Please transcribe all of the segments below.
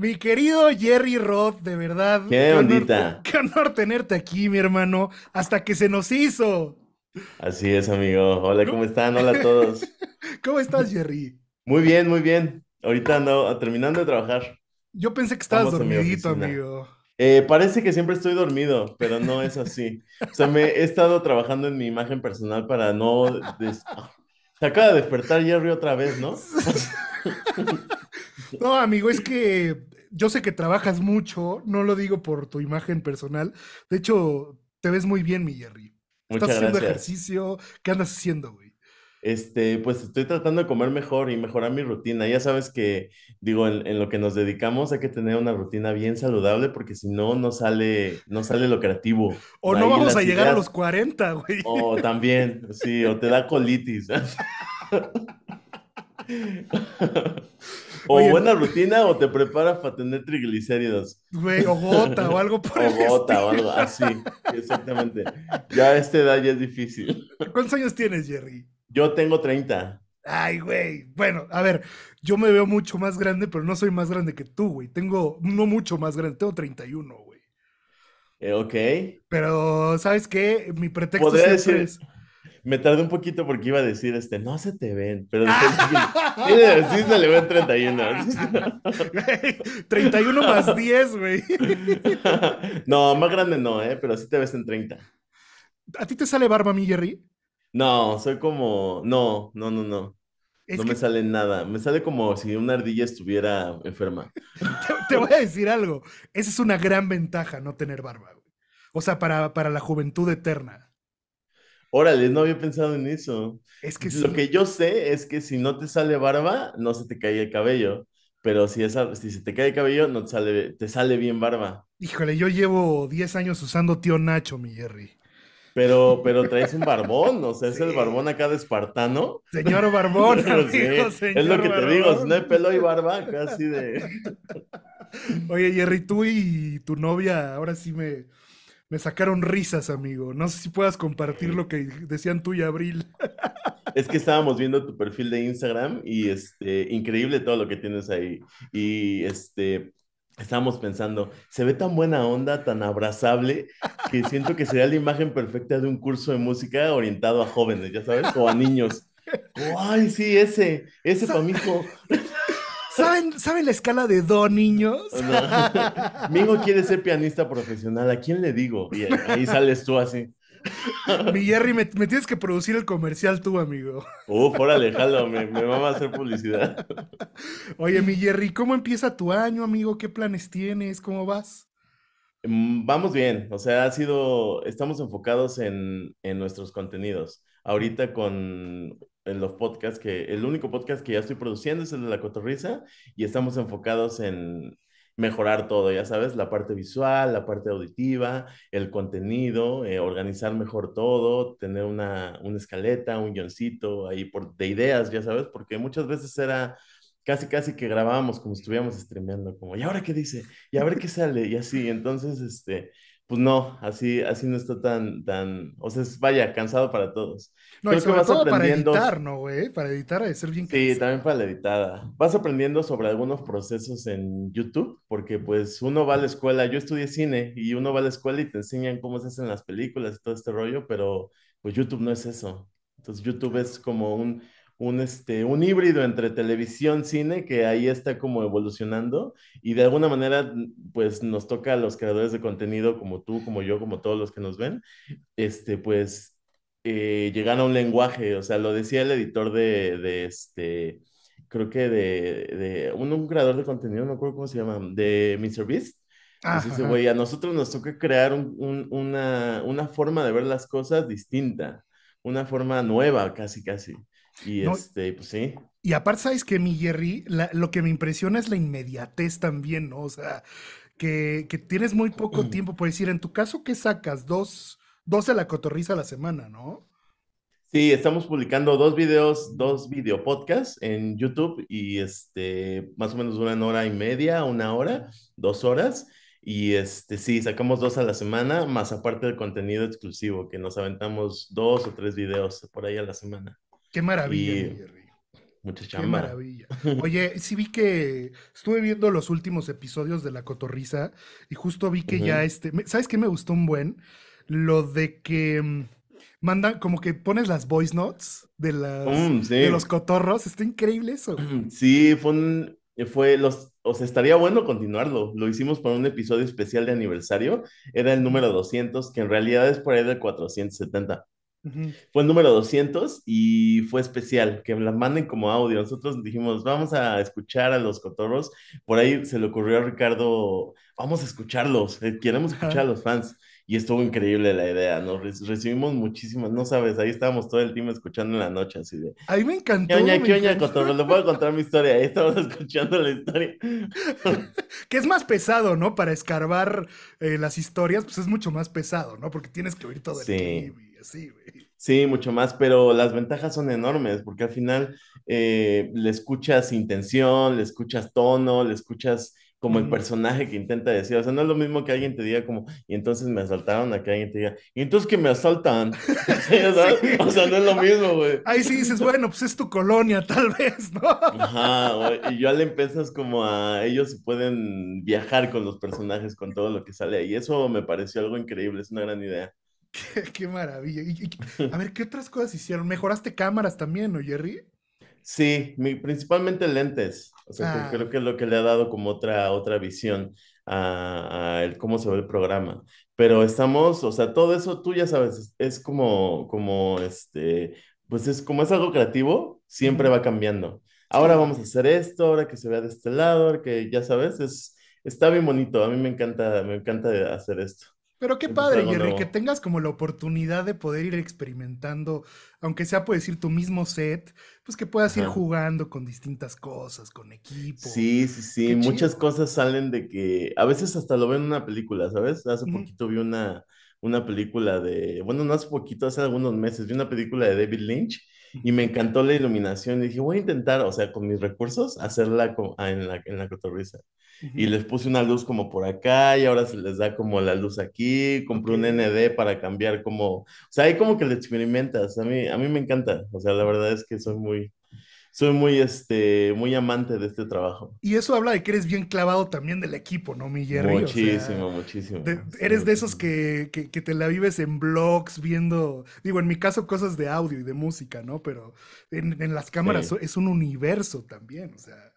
Mi querido Jerry Roth, de verdad. Qué bonita. Qué honor tenerte aquí, mi hermano. Hasta que se nos hizo. Así es, amigo. Hola, ¿cómo están? Hola a todos. ¿Cómo estás, Jerry? Muy bien, muy bien. Ahorita ando ah, terminando de trabajar. Yo pensé que estabas dormidito, amigo. Eh, parece que siempre estoy dormido, pero no es así. O sea, me he estado trabajando en mi imagen personal para no... Se acaba de despertar Jerry otra vez, ¿no? no, amigo, es que yo sé que trabajas mucho, no lo digo por tu imagen personal. De hecho, te ves muy bien, mi Jerry. Estás haciendo ejercicio. ¿Qué andas haciendo, güey? Este, pues estoy tratando de comer mejor y mejorar mi rutina. Ya sabes que, digo, en, lo que nos dedicamos hay que tener una rutina bien saludable porque si no, no sale, no sale lo creativo. O no vamos a llegar a los 40, güey. O también, sí, o te da colitis. O buena rutina o te preparas para tener triglicéridos. Güey, o gota o algo por el o algo así, ah, exactamente. Ya a esta edad ya es difícil. ¿Cuántos años tienes, Jerry? Yo tengo 30. Ay, güey. Bueno, a ver, yo me veo mucho más grande, pero no soy más grande que tú, güey. Tengo, no mucho más grande, tengo 31, güey. Eh, ok. Pero, ¿sabes qué? Mi pretexto siempre es me tardé un poquito porque iba a decir, este, no se te ven, pero sí, se le ven 31. 31 más 10, güey. No, más grande no, ¿eh? pero sí te ves en 30. ¿A ti te sale barba, mi Jerry? No, soy como, no, no, no, no. no me sale nada, me sale como si una ardilla estuviera enferma. te, voy a decir algo, esa es una gran ventaja no tener barba, güey. O sea, para, para la juventud eterna. Órale, no había pensado en eso. Es que Lo que yo sé es que si no te sale barba, no se te cae el cabello. Pero si, si se te cae el cabello, no te sale, te sale bien barba. Híjole, yo llevo 10 años usando tío Nacho, mi Jerry. Pero, pero traes un barbón, o sea, es el barbón acá de espartano. Señor barbón, es lo que te digo, no hay pelo y barba, casi de. Oye, Jerry, tú y tu novia, ahora sí me, me sacaron risas, amigo. No sé si puedas compartir lo que decían tú y Abril. Es que estábamos viendo tu perfil de Instagram y este, increíble todo lo que tienes ahí. Y este, estábamos pensando, se ve tan buena onda, tan abrazable, que siento que sería la imagen perfecta de un curso de música orientado a jóvenes, ya sabes, o a niños. ¡Ay, sí, ese! Ese para mi hijo. ¿Saben, la escala de do, niños? Oh, Mingo quiere ser pianista profesional. ¿A quién le digo? Y ahí sales tú así. Mi Jerry, me, tienes que producir el comercial tú, amigo. uh fuera, jalo, me, me va a hacer publicidad. Oye, mi Jerry, ¿cómo empieza tu año, amigo? ¿Qué planes tienes? ¿Cómo vas? Mm, vamos bien, o sea, ha sido, estamos enfocados en, en nuestros contenidos. Ahorita con en los podcasts que, el único podcast que ya estoy produciendo es el de La Cotorriza y estamos enfocados en mejorar todo, ya sabes, la parte visual, la parte auditiva, el contenido, eh, organizar mejor todo, tener una, una escaleta, un guioncito ahí por, de ideas, ya sabes, porque muchas veces era casi casi que grabábamos como si estuviéramos streameando, como, ¿y ahora qué dice? Y a ver qué sale, y así, entonces, este, pues no, así, así no está tan, tan, o sea, vaya, cansado para todos. No, Creo que vas aprendiendo... para editar, ¿no, güey? Para editar que ser bien Sí, también para la editada. Vas aprendiendo sobre algunos procesos en YouTube, porque pues uno va a la escuela, yo estudié cine, y uno va a la escuela y te enseñan cómo se hacen las películas y todo este rollo, pero pues YouTube no es eso. Entonces YouTube es como un un, este, un híbrido entre televisión, cine, que ahí está como evolucionando y de alguna manera pues nos toca a los creadores de contenido como tú, como yo, como todos los que nos ven, este, pues eh, llegar a un lenguaje, o sea, lo decía el editor de, de este, creo que de, de un, creador de contenido, no recuerdo cómo se llama, de MrBeast, Así se a nosotros nos toca crear un, un, una, una, forma de ver las cosas distinta, una forma nueva, casi, casi. Y este, pues sí. Y aparte, ¿sabes que mi Jerry? lo que me impresiona es la inmediatez también, ¿no? O sea, que, tienes muy poco mm. tiempo por decir, en tu caso, ¿qué sacas? Dos, dos de la cotorriza a la semana, ¿no? Sí, estamos publicando dos videos, dos video podcasts en YouTube y este, más o menos una hora y media, una hora, dos horas. Y este, sí, sacamos dos a la semana, más aparte del contenido exclusivo, que nos aventamos dos o tres videos por ahí a la semana. Qué maravilla, Jerry. Qué maravilla. Oye, sí vi que estuve viendo los últimos episodios de La Cotorrisa y justo vi que ya este. ¿Sabes qué me gustó un buen? Lo de que mm, mandan, como que pones las voice notes de, las, mm, de los cotorros. Está increíble eso. Sí, fue un, fue los, o sea, estaría bueno continuarlo. Lo hicimos para un episodio especial de aniversario. Era el número 200, que en realidad es por ahí del 470. Fue el número 200 y fue especial, que la manden como audio. Nosotros dijimos, vamos a escuchar a los cotorros. Por ahí se le ocurrió a Ricardo, vamos a escucharlos, eh, queremos escuchar a los fans. Y estuvo increíble la idea, nos recibimos muchísimas, no sabes, ahí estábamos todo el tiempo escuchando en la noche, así de... Ahí me encantó. ¿Qué oña, oña, Cotorros? puedo contar mi historia, ahí estábamos escuchando la historia. que es más pesado, ¿no? Para escarbar eh, las historias, pues es mucho más pesado, ¿no? Porque tienes que oír todo el sí. Sí, mucho más, pero las ventajas son enormes, porque al final eh, le escuchas intención, le escuchas tono, le escuchas como el personaje que intenta decir. O sea, no es lo mismo que alguien te diga como, y entonces me asaltaron, a que alguien te diga, y entonces que me asaltan. O sea, no es lo mismo, güey. Ahí sí dices, bueno, pues es tu colonia, tal vez, ¿no? Ajá, güey. Y ya le empiezas como a, ellos pueden viajar con los personajes, con todo lo que sale y Eso me pareció algo increíble, es una gran idea. Qué, maravilla. a ver, ¿qué otras cosas hicieron? ¿Mejoraste cámaras también, no, Jerry? Sí, principalmente lentes. O sea, ah. creo que es lo que le ha dado como otra, otra visión a, cómo se ve el programa. Pero estamos, o sea, todo eso tú ya sabes, es, como, como este, pues es como es algo creativo, siempre va cambiando. Ahora vamos a hacer esto, ahora que se vea de este lado, que ya sabes, es, está bien bonito. A mí me encanta, me encanta hacer esto. Pero qué padre, Jerry, que tengas como la oportunidad de poder ir experimentando, aunque sea por decir tu mismo set, pues que puedas ir jugando con distintas cosas, con equipo. Sí, sí, sí, muchas cosas salen de que a veces hasta lo ven en una película, ¿sabes? Hace poquito vi una, una película de, bueno, no hace poquito, hace algunos meses, vi una película de David Lynch y me encantó la iluminación. Y dije, voy a intentar, o sea, con mis recursos, hacerla ah, en la, en cotorriza. Y les puse una luz como por acá y ahora se les da como la luz aquí. Compré un ND para cambiar como, o sea, hay como que le experimentas. A mí, a mí me encanta. O sea, la verdad es que soy muy, soy muy, este, muy amante de este trabajo. Y eso habla de que eres bien clavado también del equipo, ¿no, mi Muchísimo, muchísimo. eres de esos que, te la vives en blogs, viendo, digo, en mi caso cosas de audio y de música, ¿no? Pero en, en las cámaras es un universo también, o sea.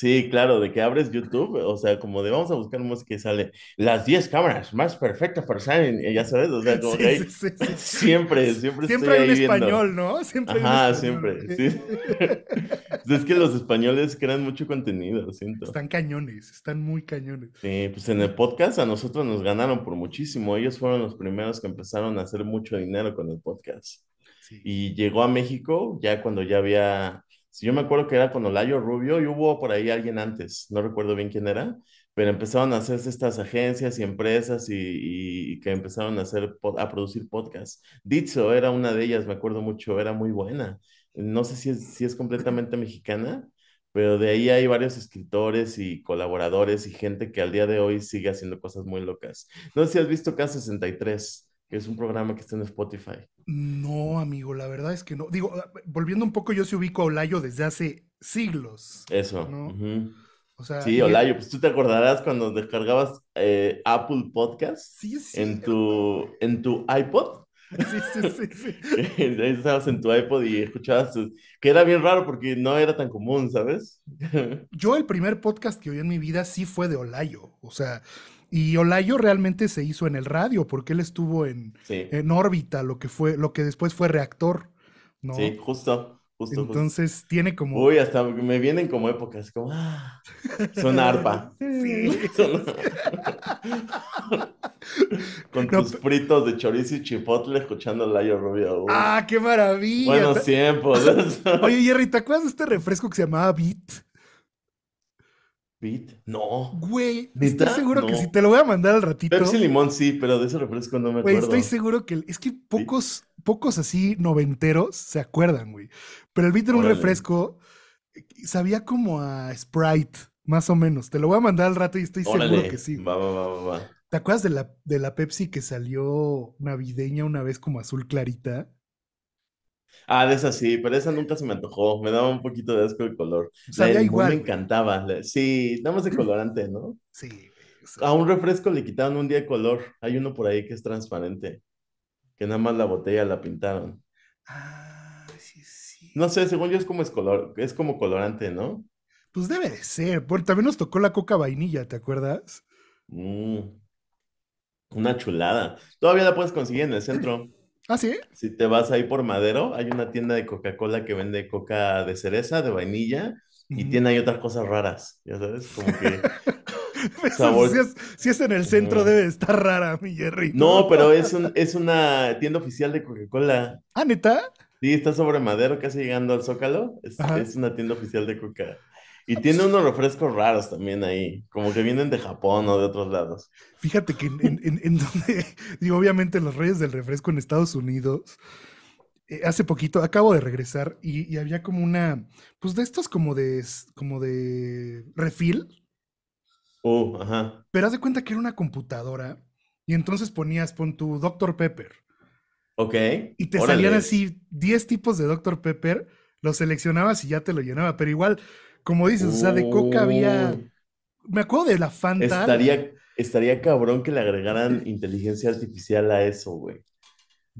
Sí, claro, de que abres YouTube, o sea, como de vamos a buscar música que sale las 10 cámaras más perfectas para salir, eh, ya sabes, o sea, como que siempre, siempre Siempre en español, ¿no? Ajá, siempre, sí. es que los españoles crean mucho contenido, siento. Están cañones, están muy cañones. Sí, pues en el podcast a nosotros nos ganaron por muchísimo, ellos fueron los primeros que empezaron a hacer mucho dinero con el podcast. Y llegó a México ya cuando ya había yo me acuerdo que era con Olayo Rubio y hubo por ahí alguien antes, no recuerdo bien quién era, pero empezaron a hacerse estas agencias y empresas y, que empezaron a, hacer, a producir podcasts. Ditso era una de ellas, me acuerdo mucho, era muy buena. No sé si es, si es completamente mexicana, pero de ahí hay varios escritores y colaboradores y gente que al día de hoy sigue haciendo cosas muy locas. No sé si has visto K63 que es un programa que está en Spotify. No, amigo, la verdad es que no. Digo, volviendo un poco, yo se ubico a Olayo desde hace siglos. Eso. sí, Olayo, pues tú te acordarás cuando descargabas eh, Apple Podcasts en, tu, en tu iPod. Sí, sí, sí. sí. Estabas en tu iPod y escuchabas, que era bien raro porque no era tan común, ¿sabes? Yo el primer podcast que oí en mi vida sí fue de Olayo, o sea, y Olayo realmente se hizo en el radio, porque él estuvo en, órbita, lo que fue, lo que después fue reactor. ¿no? Sí, justo. Justo, Entonces tiene como. Uy, hasta me vienen como épocas, como. Es ah, son arpa. Sí. Con tus fritos de chorizo y chipotle escuchando a Layo Rubio. ¡Ah, qué maravilla! Buenos tiempos. Oye, Jerry, ¿te acuerdas de este refresco que se llamaba Beat? Pit. No. Güey, estoy seguro que si te lo voy a mandar al ratito. Pepsi Limón sí, pero de ese refresco no me acuerdo. Güey, estoy seguro que es que pocos, pocos así noventeros se acuerdan, güey. Pero el Beat era un refresco, eh, sabía como a Sprite, más o menos. Te lo voy a mandar al rato y estoy seguro que sí. Va Va, va, va, va, ¿Te acuerdas de la, de la Pepsi que salió navideña una vez como azul clarita? Ah, de esa sí, pero esa nunca se me antojó. Me daba un poquito de asco el color. O sea, igual. Me encantaba. Sí, nada más de colorante, ¿no? Sí. A un refresco le quitaron un día de color. Hay uno por ahí que es transparente, que nada más la botella la pintaron. Ah, sí, sí. No sé, según yo es como es color, es como colorante, ¿no? Pues debe de ser. Porque también nos tocó la coca vainilla, ¿te acuerdas? Mm. una chulada. Todavía la puedes conseguir en el centro. ¿Ah, sí? Si te vas ahí por Madero, hay una tienda de Coca-Cola que vende coca de cereza, de vainilla, y tiene ahí otras cosas raras, ya sabes, como que... si, es, en el centro debe estar rara, mi Jerry. No, pero es, es una tienda oficial de Coca-Cola. ¿Ah, neta? Sí, está sobre Madero, casi llegando al Zócalo. Es, es una tienda oficial de Coca. Y tiene unos refrescos raros también ahí, como que vienen de Japón o de otros lados. Fíjate que en, donde, digo, obviamente los reyes del refresco en Estados Unidos, eh, hace poquito, acabo de regresar y, había como una, pues de estos como de, como de refil. Oh, ajá. Pero haz de cuenta que era una computadora y entonces ponías, pon tu Dr. Pepper. Ok. Y te salían así 10 tipos de Dr. Pepper, lo seleccionabas y ya te lo llenaba, pero igual como dices, o sea, de Coca había. Oh. Me acuerdo de la Fanta. Estaría, estaría cabrón que le agregaran inteligencia artificial a eso, güey.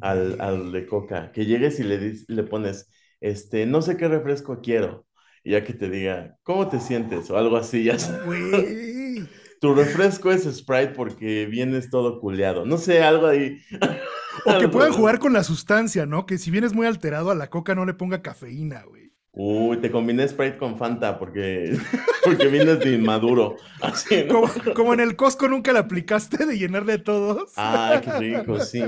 Al, de Coca. Que llegues y le, le pones, este, no sé qué refresco quiero. Y ya que te diga, ¿cómo te sientes? O algo así, ya Tu refresco es Sprite porque vienes todo culeado. No sé, algo ahí. O que puedan jugar con la sustancia, ¿no? Que si vienes muy alterado a la coca no le ponga cafeína, güey. Uy, te combiné Sprite con Fanta porque, porque vienes de inmaduro. como, en el Costco nunca la aplicaste de llenar de todos. Ah, qué rico, sí.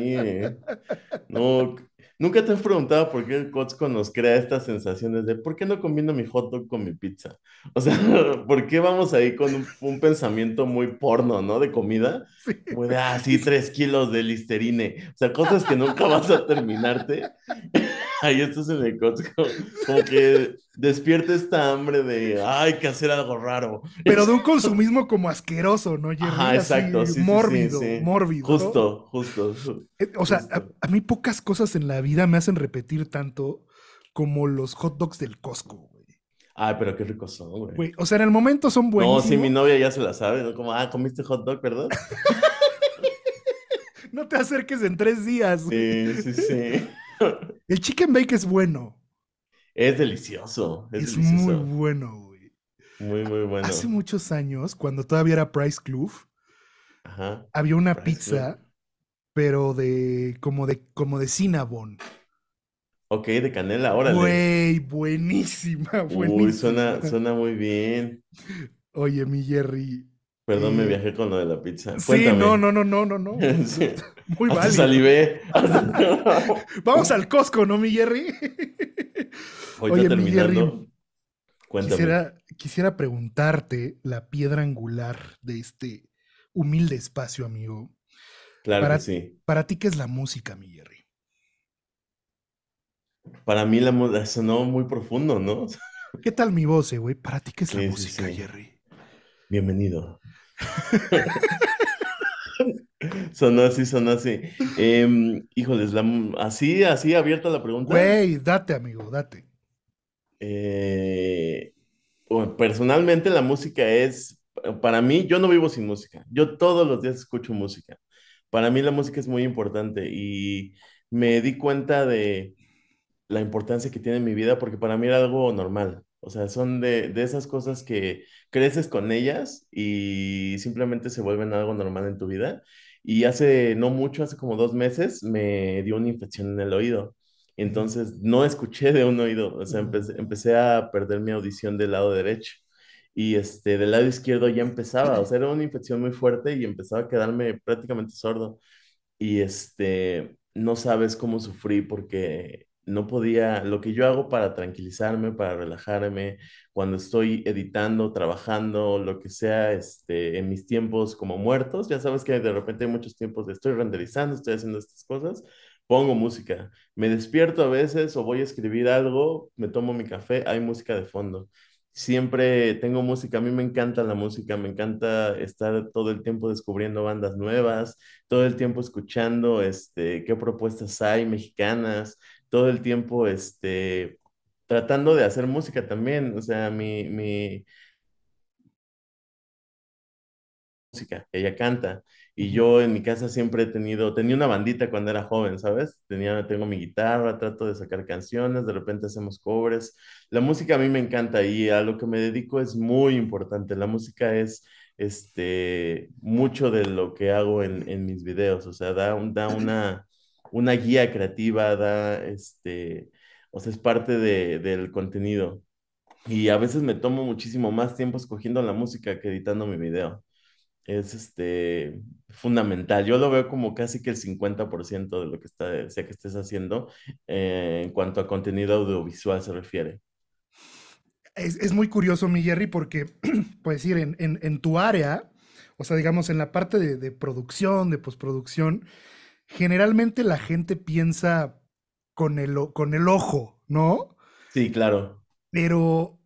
No, ¿Nunca te has preguntado por qué el Costco nos crea estas sensaciones de por qué no combino mi hot dog con mi pizza? O sea, ¿por qué vamos ahí con un, pensamiento muy porno, ¿no? De comida. Sí. Muy de, ah, tres kilos de listerine. O sea, cosas que nunca vas a terminarte. ahí estás en el Costco. Como que despierta esta hambre de, hay que hacer algo raro. Pero de un consumismo como asqueroso, ¿no? Ah, exacto. mórbido, mórbido. Justo, justo. Eh, o sea, este. a, mí pocas cosas en la vida me hacen repetir tanto como los hot dogs del Costco, güey. Ay, pero qué rico son, güey. O sea, en el momento son buenos. No, si mi novia ya se la sabe, ¿no? Como, ah, comiste hot dog, ¿verdad? no te acerques en tres días. Güey. Sí, sí, sí. el chicken bake es bueno. Es delicioso. Es, es muy bueno, güey. Muy, muy bueno. Hace muchos años, cuando todavía era Price Club, había una pizza pero de como de como de cinabón. Ok, de canela, órale. Güey, buenísima, buenísima. Uy, suena, suena muy bien. Oye, mi Jerry. Perdón, me eh, viajé con lo de la pizza. Sí, no, no, no, no, no, no. Muy Hasta válido. salivé. Vamos al Costco, ¿no, mi Jerry? Oye, mi Jerry. Cuéntame. Quisiera, quisiera preguntarte la piedra angular de este humilde espacio, amigo. Claro sí. Para ti, ¿qué es la música, mi Jerry? Para mí la música sonó muy profundo, ¿no? ¿Qué tal mi voz, eh, güey? Para ti, ¿qué es la música, Jerry? Bienvenido. sonó así, sonó así. Em, híjoles, así, así abierta la pregunta. Güey, date, amigo, date. Eh, personalmente la música es, para mí, yo no vivo sin música. Yo todos los días escucho música para mí la música es muy importante y me di cuenta de la importancia que tiene en mi vida porque para mí era algo normal. O sea, son de, esas cosas que creces con ellas y simplemente se vuelven algo normal en tu vida. Y hace no mucho, hace como dos meses, me dio una infección en el oído. Entonces no escuché de un oído, o sea, empecé a perder mi audición del lado derecho y este, del lado izquierdo ya empezaba, o sea, era una infección muy fuerte y empezaba a quedarme prácticamente sordo. Y este, no sabes cómo sufrí porque no podía, lo que yo hago para tranquilizarme, para relajarme, cuando estoy editando, trabajando, lo que sea, este, en mis tiempos como muertos, ya sabes que de repente hay muchos tiempos de estoy renderizando, estoy haciendo estas cosas, pongo música. Me despierto a veces o voy a escribir algo, me tomo mi café, hay música de fondo siempre tengo música, a mí me encanta la música, me encanta estar todo el tiempo descubriendo bandas nuevas, todo el tiempo escuchando este, qué propuestas hay mexicanas, todo el tiempo este, tratando de hacer música también, o sea, mi, mi música, ella canta. Y yo en mi casa siempre he tenido, tenía una bandita cuando era joven, ¿sabes? Tenía, tengo mi guitarra, trato de sacar canciones, de repente hacemos covers. La música a mí me encanta y a lo que me dedico es muy importante. La música es este, mucho de lo que hago en, en mis videos, o sea, da, da una, una guía creativa, da, este, o sea, es parte de, del contenido. Y a veces me tomo muchísimo más tiempo escogiendo la música que editando mi video es este, fundamental. Yo lo veo como casi que el 50% de lo que está, sea que estés haciendo eh, en cuanto a contenido audiovisual se refiere. Es, muy curioso, mi Jerry, porque, puedes ir en, tu área, o sea, digamos, en la parte de, producción, de postproducción, generalmente la gente piensa con el, con el ojo, ¿no? Sí, claro. Pero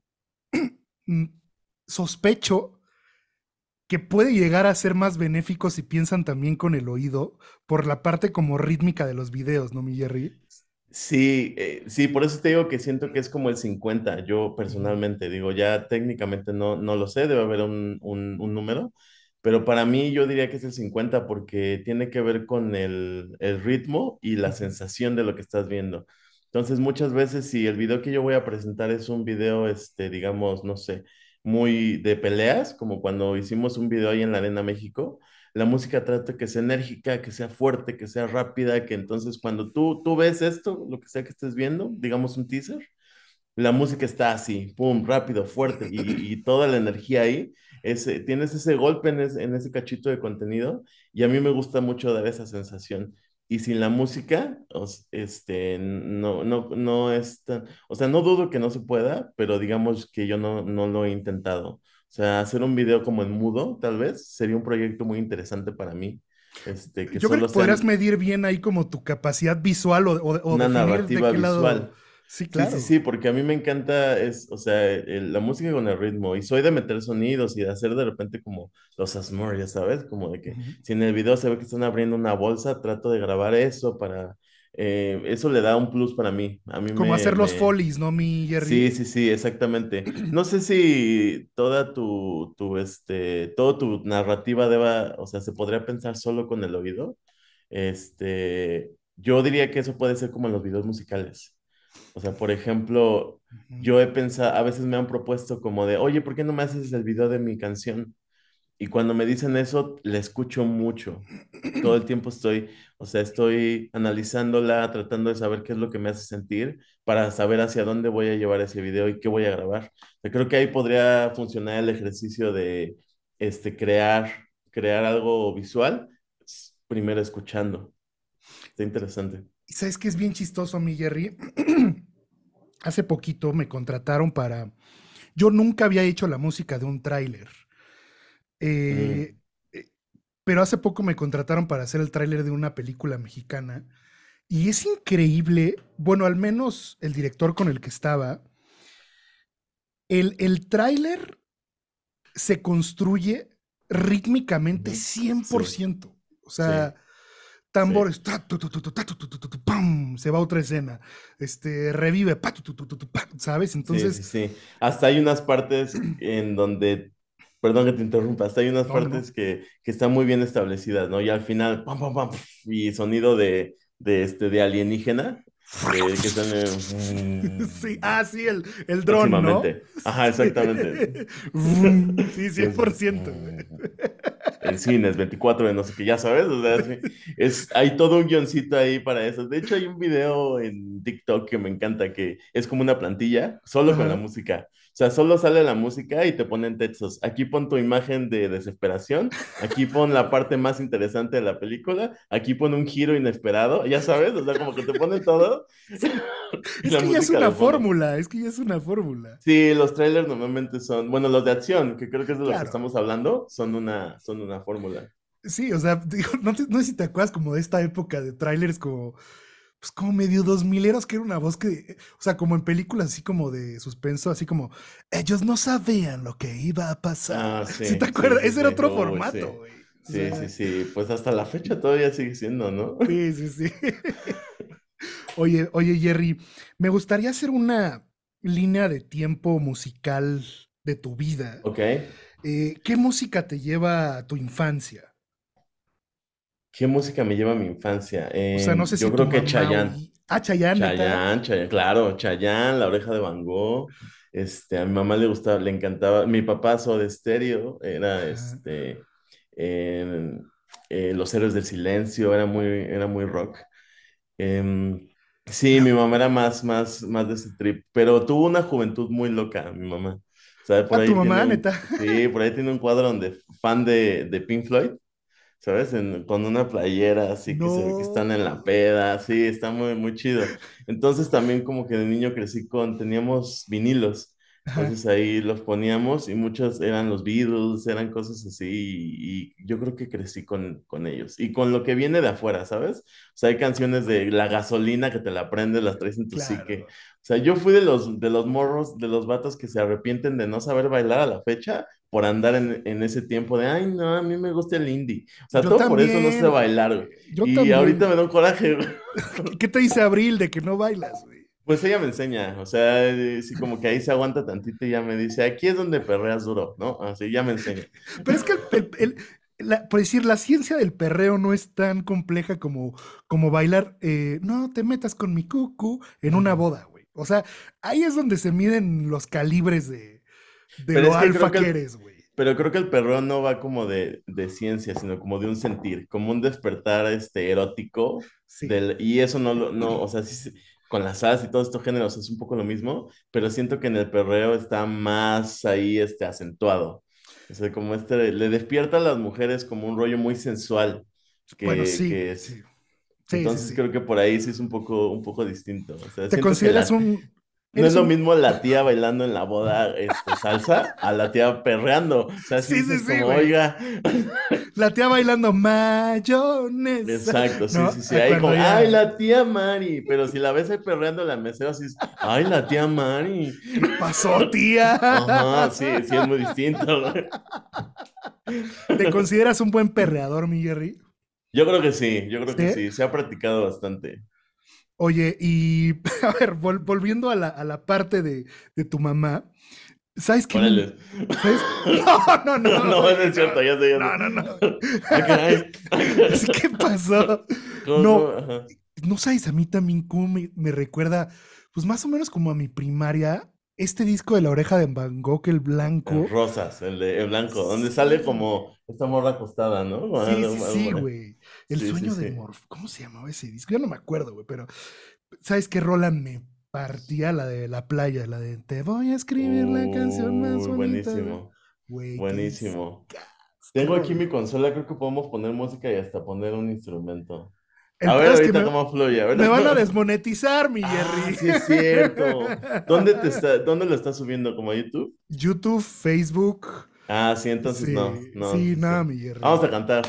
mm, sospecho que puede llegar a ser más benéfico si piensan también con el oído, por la parte como rítmica de los videos, ¿no, mi Jerry? Sí, eh, sí, por eso te digo que siento que es como el 50, yo personalmente digo, ya técnicamente no, no lo sé, debe haber un, número, pero para mí yo diría que es el 50 porque tiene que ver con el, el ritmo y la sensación de lo que estás viendo. Entonces, muchas veces si el video que yo voy a presentar es un video, este, digamos, no sé, muy de peleas, como cuando hicimos un video ahí en la Arena México. La música trata que sea enérgica, que sea fuerte, que sea rápida, que entonces cuando tú, tú ves esto, lo que sea que estés viendo, digamos un teaser, la música está así, pum, rápido, fuerte, y, toda la energía ahí, ese, tienes ese golpe en en ese cachito de contenido, y a mí me gusta mucho dar esa sensación y sin la música, este, no, no, no es o sea, no dudo que no se pueda, pero digamos que yo no, no lo he intentado. O sea, hacer un video como en mudo, tal vez, sería un proyecto muy interesante para mí. Este, que Yo creo que podrás medir bien ahí como tu capacidad visual o, o, narrativa de visual. Sí, claro. Sí, sí, porque a mí me encanta, es, o sea, la música con el ritmo. Y soy de meter sonidos y de hacer de repente como los asmores, ya sabes, como de que si en el video se ve que están abriendo una bolsa, trato de grabar eso para. Eh, eso le da un plus para mí. A mí como hacer los folies, ¿no, mi Jerry? Sí, sí, sí, exactamente. No sé si toda tu, tu este, toda tu narrativa deba, o sea, se podría pensar solo con el oído. Este, yo diría que eso puede ser como en los videos musicales. O sea, por ejemplo, yo he pensado, a veces me han propuesto como de, oye, ¿por qué no me haces el video de mi canción? Y cuando me dicen eso, le escucho mucho. Todo el tiempo estoy, o sea, estoy analizándola, tratando de saber qué es lo que me hace sentir para saber hacia dónde voy a llevar ese video y qué voy a grabar. creo que ahí podría funcionar el ejercicio de este, crear, crear algo visual, primero escuchando. Está interesante sabes qué es bien chistoso, mi Jerry. Hace poquito me contrataron para. Yo nunca había hecho la música de un tráiler. Eh, mm. eh, pero hace poco me contrataron para hacer el tráiler de una película mexicana. Y es increíble, bueno, al menos el director con el que estaba, el, tráiler se construye rítmicamente 100%. O sea, tambores, se va otra escena, este, revive, ¿sabes? Entonces... Sí, hasta hay unas partes en donde, perdón que te interrumpa, hasta hay unas partes que, que están muy bien establecidas, ¿no? Y al final, y sonido de, este, de alienígena. Que, que Sí, ah, sí, el, el dron, ¿no? Ajá, exactamente. Sí, 100% en cines, 24 de no sé qué, ya sabes, es, hay todo un guioncito ahí para eso. De hecho, hay un video en TikTok que me encanta, que es como una plantilla, solo con la música. O sea, solo sale la música y te ponen textos. Aquí pon tu imagen de desesperación, aquí pon la parte más interesante de la película, aquí pon un giro inesperado, ya sabes, o sea, como que te ponen todo. es que ya es una fórmula, es que ya es una fórmula. Sí, los trailers normalmente son, bueno, los de acción, que creo que es de los que estamos hablando, son una, son una fórmula. Sí, o sea, no sé si te acuerdas como de esta época de trailers como pues como medio dos mileros, que era una voz que, eh, o sea, como en películas así como de suspenso, así como, ellos no sabían lo que iba a pasar. Ah, sí, te acuerdas? Ese era otro formato, Sí, sí, sí. Pues hasta la fecha todavía sigue siendo, ¿no? Sí, sí, sí. oye, oye, Jerry, me gustaría hacer una línea de tiempo musical de tu vida. Ok. Eh, ¿Qué música te lleva a tu infancia? ¿Qué música me lleva a mi infancia? Em, yo creo que Chayanne. Ah, Chayanne. Chayanne, claro, Chayanne, La Oreja de Van Gogh. Este, a mi mamá le gustaba, le encantaba. Mi papá, de Estéreo, era este, eh, Los Héroes del Silencio, era muy, era muy rock. Em, sí, mi mamá era más, más, más de ese trip, pero tuvo una juventud muy loca, mi mamá. ¿Sabes por ah, ahí tu mamá, neta. Sí, por ahí tiene un cuadro donde fan de, de Pink Floyd ¿sabes? con una playera así que que están en la peda, sí, está muy, muy chido. Entonces también como que de niño crecí con, teníamos vinilos entonces ahí los poníamos y muchos eran los Beatles, eran cosas así y, yo creo que crecí con, con, ellos y con lo que viene de afuera, ¿sabes? O sea, hay canciones de la gasolina que te la prendes, las traes en tu psique. O sea, yo fui de los, de los morros, de los vatos que se arrepienten de no saber bailar a la fecha por andar en, en ese tiempo de, ay, no, a mí me gusta el indie. O sea, todo por eso no sé bailar, y ahorita me da un coraje, ¿Qué te dice Abril de que no bailas, güey? Pues ella me enseña, o sea, eh, sí, como que ahí se aguanta tantito y ya me dice, aquí es donde perreas duro, ¿no? Así ah, ya me enseña. Pero es que, el, por decir, la ciencia del perreo no es tan compleja como, como bailar, eh, no te metas con mi cucu en una boda, güey. O sea, ahí es donde se miden los calibres de, de lo alfa que, eres, güey. Pero creo que el perreo no va como de, ciencia, sino como de un sentir, como un despertar este, erótico. y eso no lo, no, o sea, sí, con las asas y todos estos géneros es un poco lo mismo, pero siento que en el perreo está más ahí este, acentuado. O como este, le despierta a las mujeres como un rollo muy sensual. bueno, sí, Entonces creo que por ahí sí es un poco, un poco distinto. ¿Te consideras un, no es lo mismo la tía bailando en la boda este, salsa a la tía perreando. O sea, sí, oiga. La tía bailando mayones Exacto, sí, sí, sí. Ahí como, ay, la tía Mari. Pero si la ves ahí perreando la mesera, así es, ay, la tía Mari. pasó, tía? Ajá, sí, sí, es muy distinto. ¿Te consideras un buen perreador, mi Jerry? Yo creo que sí, yo creo que sí. Se ha practicado bastante. Oye, y a ver, vol volviendo a la, a la parte de, de, tu mamá, ¿sabes qué? No, no, no. No, no, no es cierto, ya sé, ya No, no, no. Ah, ¿Qué pasó? no, no sabes a mí también cómo me, me, recuerda, pues más o menos como a mi primaria, este disco de la oreja de Van Gogh, el blanco. rosas, el de el blanco, donde sale como esta morra acostada, ¿no? Sí, sí, sí, güey. El sueño de Morph, Morf. ¿Cómo se llamaba ese disco? Yo no me acuerdo, güey, pero ¿sabes qué Roland? me partía? La de la playa, la de Te voy a escribir la canción más bonita. Buenísimo. buenísimo. Tengo aquí mi consola, creo que podemos poner música y hasta poner un instrumento. a ver ahorita cómo fluye. me van a desmonetizar, mi Jerry. Ah, sí, es cierto. ¿Dónde, te ¿Dónde lo estás subiendo? ¿Como YouTube? YouTube, Facebook. Ah, sí, entonces no, Sí, nada, mi Jerry. Vamos a cantar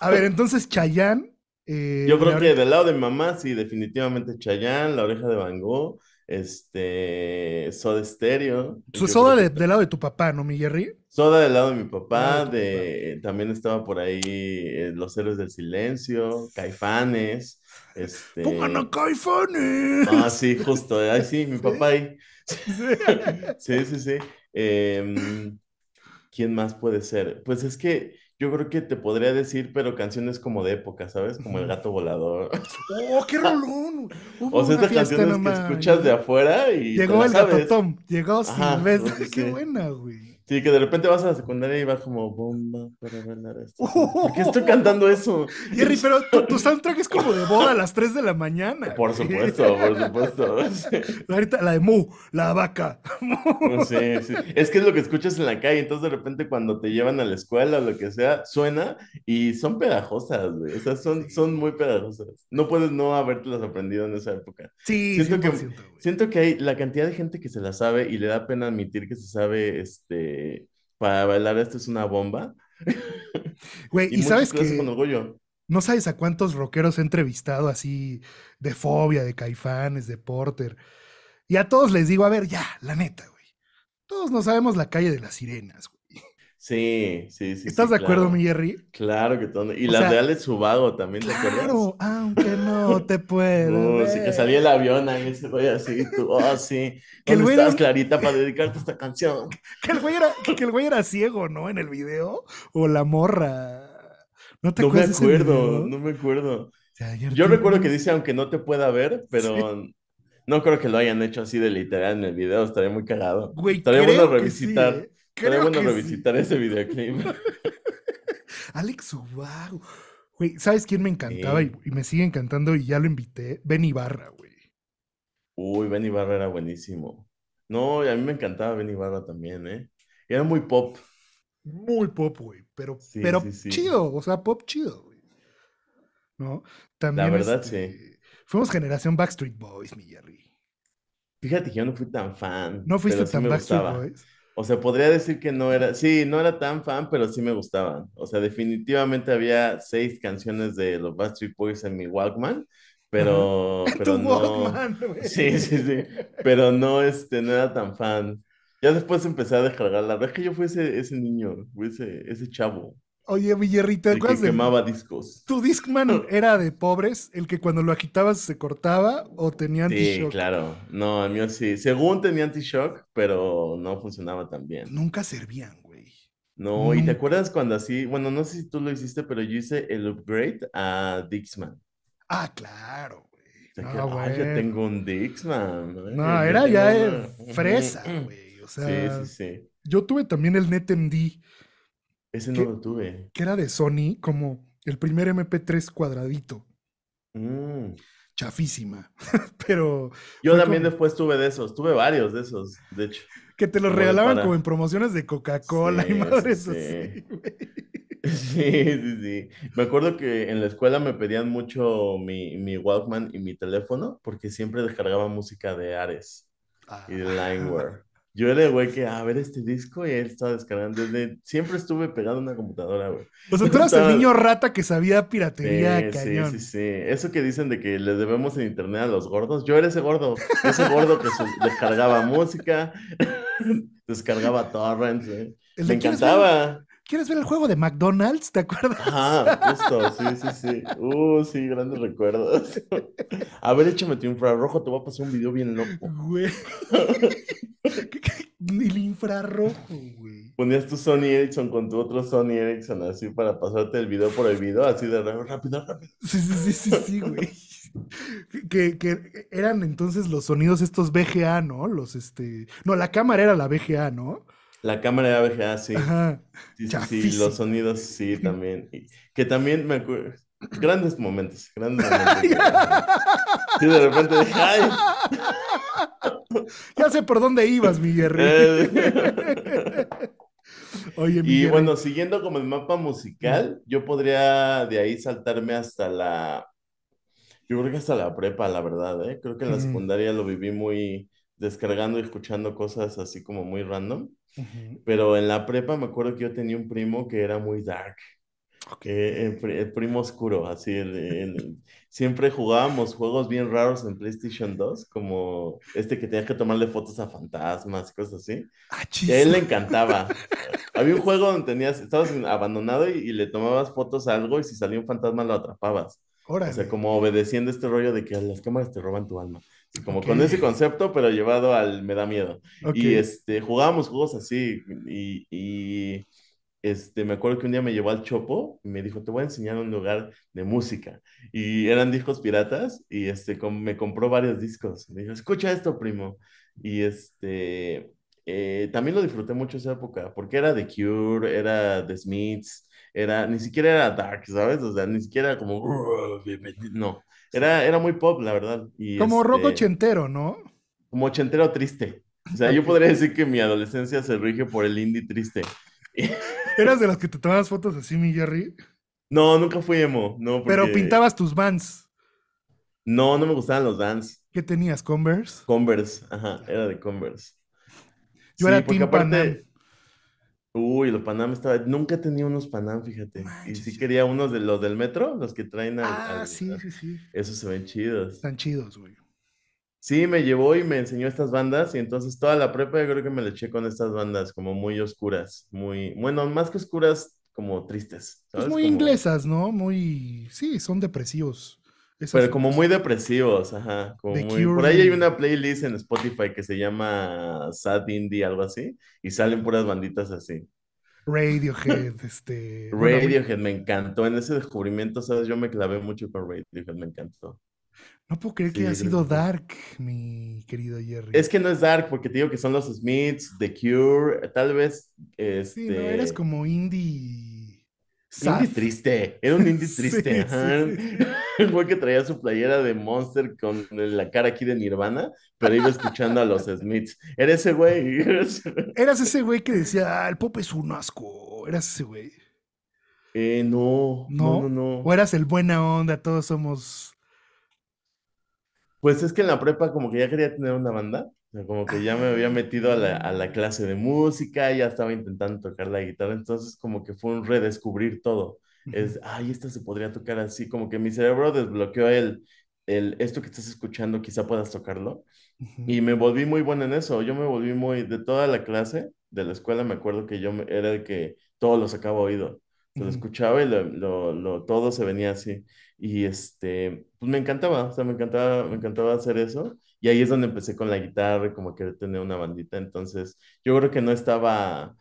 a ver, entonces Chayán. Eh, Yo creo que del lado de mamá, sí, definitivamente Chayán, La Oreja de Van Gogh, este, Soda Stereo. Su soda del lado de tu papá, ¿no, Miguel Soda del lado de mi papá, de, también estaba por ahí eh, Los Héroes del Silencio, Caifanes. Este... ¡Pongan a Caifanes! Ah, sí, justo, ahí sí, mi papá ahí. sí, sí, sí. Eh, ¿Quién más puede ser? Pues es que yo creo que te podría decir, pero canciones como de época, ¿sabes? Como El Gato Volador. ¡Oh, qué rolón! o sea, estas canciones que escuchas de afuera y. Llegó el gato Tom, llegó sin Sí, ¡Qué buena, güey! Sí, que de repente vas a la secundaria y vas como bomba para bailar esto. ¿Por qué estoy cantando eso? Jerry, pero tu, soundtrack es como de boda a las 3 de la mañana. Por supuesto, por supuesto. Ahorita la de Mu, la vaca. Sí, sí. Es que es lo que escuchas en la calle, entonces de repente cuando te llevan a la escuela o lo que sea, suena y son pedajosas, güey. O sea, son, son muy pedajosas. No puedes no habértelas aprendido en esa época. Sí, siento que, siento que hay la cantidad de gente que se la sabe y le da pena admitir que se sabe este este, para bailar esto es una bomba. Güey, y, sabes que... No sabes a cuántos rockeros he entrevistado así de fobia, de caifanes, de porter. Y a todos les digo, a ver, ya, la neta, güey. Todos no sabemos la calle de las sirenas, güey. Sí, sí, sí. ¿Estás de acuerdo, mi Jerry? Claro que todo. Y la real es su vago, Subago también, ¿te claro, aunque no te puedo. Uh, sí, que salía el avión ahí ese güey así, tú, oh, sí. Que ¿Dónde estás, Clarita, para dedicarte a esta canción? Que el, güey era, que el güey era ciego, ¿no? En el video. O la morra. No, te no me acuerdo, no me acuerdo. Yo recuerdo que dice, aunque no te pueda ver, pero no creo que lo hayan hecho así de literal en el video, estaría muy cagado. Güey, estaría bueno revisitar. ¿eh? Creo bueno revisitar ese videoclip. Alex Ubago. Güey, ¿sabes quién me encantaba y, me sigue encantando y ya lo invité? Ben Ibarra, güey. Uy, Ben Ibarra era buenísimo. No, a mí me encantaba Ben Ibarra también, ¿eh? Era muy pop. Muy pop, güey, pero, pero chido, o sea, pop chido, güey. ¿No? También La verdad, este, sí. Fuimos generación Backstreet Boys, mi Jerry. Fíjate que yo no fui tan fan. No fuiste tan Backstreet Boys. O sea, podría decir que no era, sí, no era tan fan, pero sí me gustaban. O sea, definitivamente había seis canciones de los Backstreet Boys en mi Walkman, pero, pero no. sí, sí, sí, pero no, este, no era tan fan. Ya después empecé a descargar La verdad es que yo fui ese, ese niño, fui ese, ese chavo. Oye, Villerri, ¿te acuerdas? Que quemaba discos. Tu Discman era de pobres, el que cuando lo agitabas se cortaba o tenía anti-shock. Sí, claro. No, el mío sí. Según tenía anti-shock, pero no funcionaba tan bien. Nunca servían, güey. No, y ¿te acuerdas cuando así? Bueno, no sé si tú lo hiciste, pero yo hice el upgrade a Dixman. Ah, claro, güey. ah, ya tengo un Dixman. No, era ya fresa, güey. O sea, sí, sí, sí. Yo tuve también el NetMD ese no lo tuve. Que era de Sony, como el primer MP3 cuadradito. Mm. Chafísima. Pero. Yo también después tuve de esos, tuve varios de esos, de hecho. Que te los regalaban como en promociones de Coca-Cola y más de así. Sí, sí, sí. Me acuerdo que en la escuela me pedían mucho mi, Walkman y mi teléfono porque siempre descargaba música de Ares y de ah, Lineware. Yo era el güey que, a ver este disco y él estaba descargando. Siempre estuve pegado a una computadora, güey. O sea, tú eras el niño rata que sabía piratería, sí, Sí, sí, sí. Eso que dicen de que les debemos en internet a los gordos. Yo era ese gordo. Ese gordo que descargaba música, descargaba torrents, güey. Me encantaba. ¿Quieres ver el juego de McDonald's? ¿Te acuerdas? Ah, justo, sí, sí, sí. Uh, sí, grandes recuerdos. A ver, échame tu infrarrojo, te voy a pasar un video bien loco. Güey. el infrarrojo, güey. Ponías tu Sony Ericsson con tu otro Sony Ericsson así para pasarte el video por el video, así de rápido, rápido. Sí, sí, sí, sí, sí, güey. Que, que eran entonces los sonidos estos BGA, ¿no? Los este. No, la cámara era la BGA, ¿no? La cámara de ABGA, ah, sí. Sí, los sonidos, sí, también. que también me acuerdo. Grandes momentos, grandes momentos. sí, de repente dije, ¡ay! ya sé por dónde ibas, mi eh. Oye, y bueno, siguiendo como el mapa musical, yo podría de ahí saltarme hasta la. Yo creo que hasta la prepa, la verdad, ¿eh? Creo que en la secundaria lo viví muy descargando y escuchando cosas así como muy random. Pero en la prepa me acuerdo que yo tenía un primo que era muy dark. Que eh, el, primo oscuro, así. siempre jugábamos juegos bien raros en PlayStation 2, como este que tenías que tomarle fotos a fantasmas cosas así. Ah, y a él le encantaba. Había un juego donde tenías, estabas abandonado y, le tomabas fotos a algo y si salía un fantasma lo atrapabas. O sea, como obedeciendo este rollo de que las cámaras te roban tu alma. Como con ese concepto, pero llevado al me da miedo. Y este, jugábamos juegos así y, y este, me acuerdo que un día me llevó al Chopo y me dijo, te voy a enseñar un lugar de música. Y eran discos piratas y este, me compró varios discos. Me dijo, escucha esto, primo. Y este, eh, también lo disfruté mucho esa época, porque era de Cure, era de Smiths, era, ni siquiera era Dark, ¿sabes? O sea, ni siquiera como, no, era, muy pop, la verdad. como este, rock ochentero, ¿no? Como ochentero triste. O sea, yo podría decir que mi adolescencia se rige por el indie triste. ¿Eras de las que te tomabas fotos así, mi Jerry? No, nunca fui emo, no. Pero pintabas tus vans. No, no me gustaban los vans. ¿Qué tenías, Converse? Converse, ajá, era de Converse. Yo era Team aparte... Uy, los Panam estaba. Nunca tenía unos Panam, fíjate. y sí quería unos de los del metro, los que traen al. Ah, sí, sí, sí. Esos se ven chidos. Están chidos, güey. Sí, me llevó y me enseñó estas bandas. Y entonces toda la prepa yo creo que me le eché con estas bandas, como muy oscuras. Muy. Bueno, más que oscuras, como tristes. Pues ¿sabes? muy inglesas, ¿no? Muy. Sí, son depresivos. Pero como muy depresivos, ajá. Por ahí hay una playlist en Spotify que se llama Sad Indie, algo así, y salen puras banditas así. Radiohead, este. Radiohead me encantó. En ese descubrimiento, ¿sabes? Yo me clavé mucho Por Radiohead, me encantó. No puedo creer que haya sido Dark, mi querido Jerry. Es que no es Dark, porque te digo que son los Smiths, The Cure, tal vez. Este... no, eres este como indie triste, era un indie triste. El güey que traía su playera de Monster con la cara aquí de Nirvana, pero iba escuchando a los Smiths. Era ese güey. Eras ese güey que decía, ah, el pop es un asco. Eras ese güey. Eh, no, no, no, no. O eras el buena onda, todos somos. Pues es que en la prepa como que ya quería tener una banda. Como que ya me había ah. metido a la, clase de música, ya estaba intentando tocar la guitarra, entonces como que fue un redescubrir todo. Es, ay, esta se podría tocar así, como que mi cerebro desbloqueó el, el esto que estás escuchando, quizá puedas tocarlo. Y me volví muy bueno en eso, yo me volví muy, de toda la clase, de la escuela, me acuerdo que yo era el que todo lo sacaba oído, lo escuchaba y todo se venía así. Y este, pues me encantaba, o sea, me encantaba, me encantaba hacer eso. Y ahí es donde empecé con la guitarra, como quería tener una bandita. Entonces, yo creo que no estaba,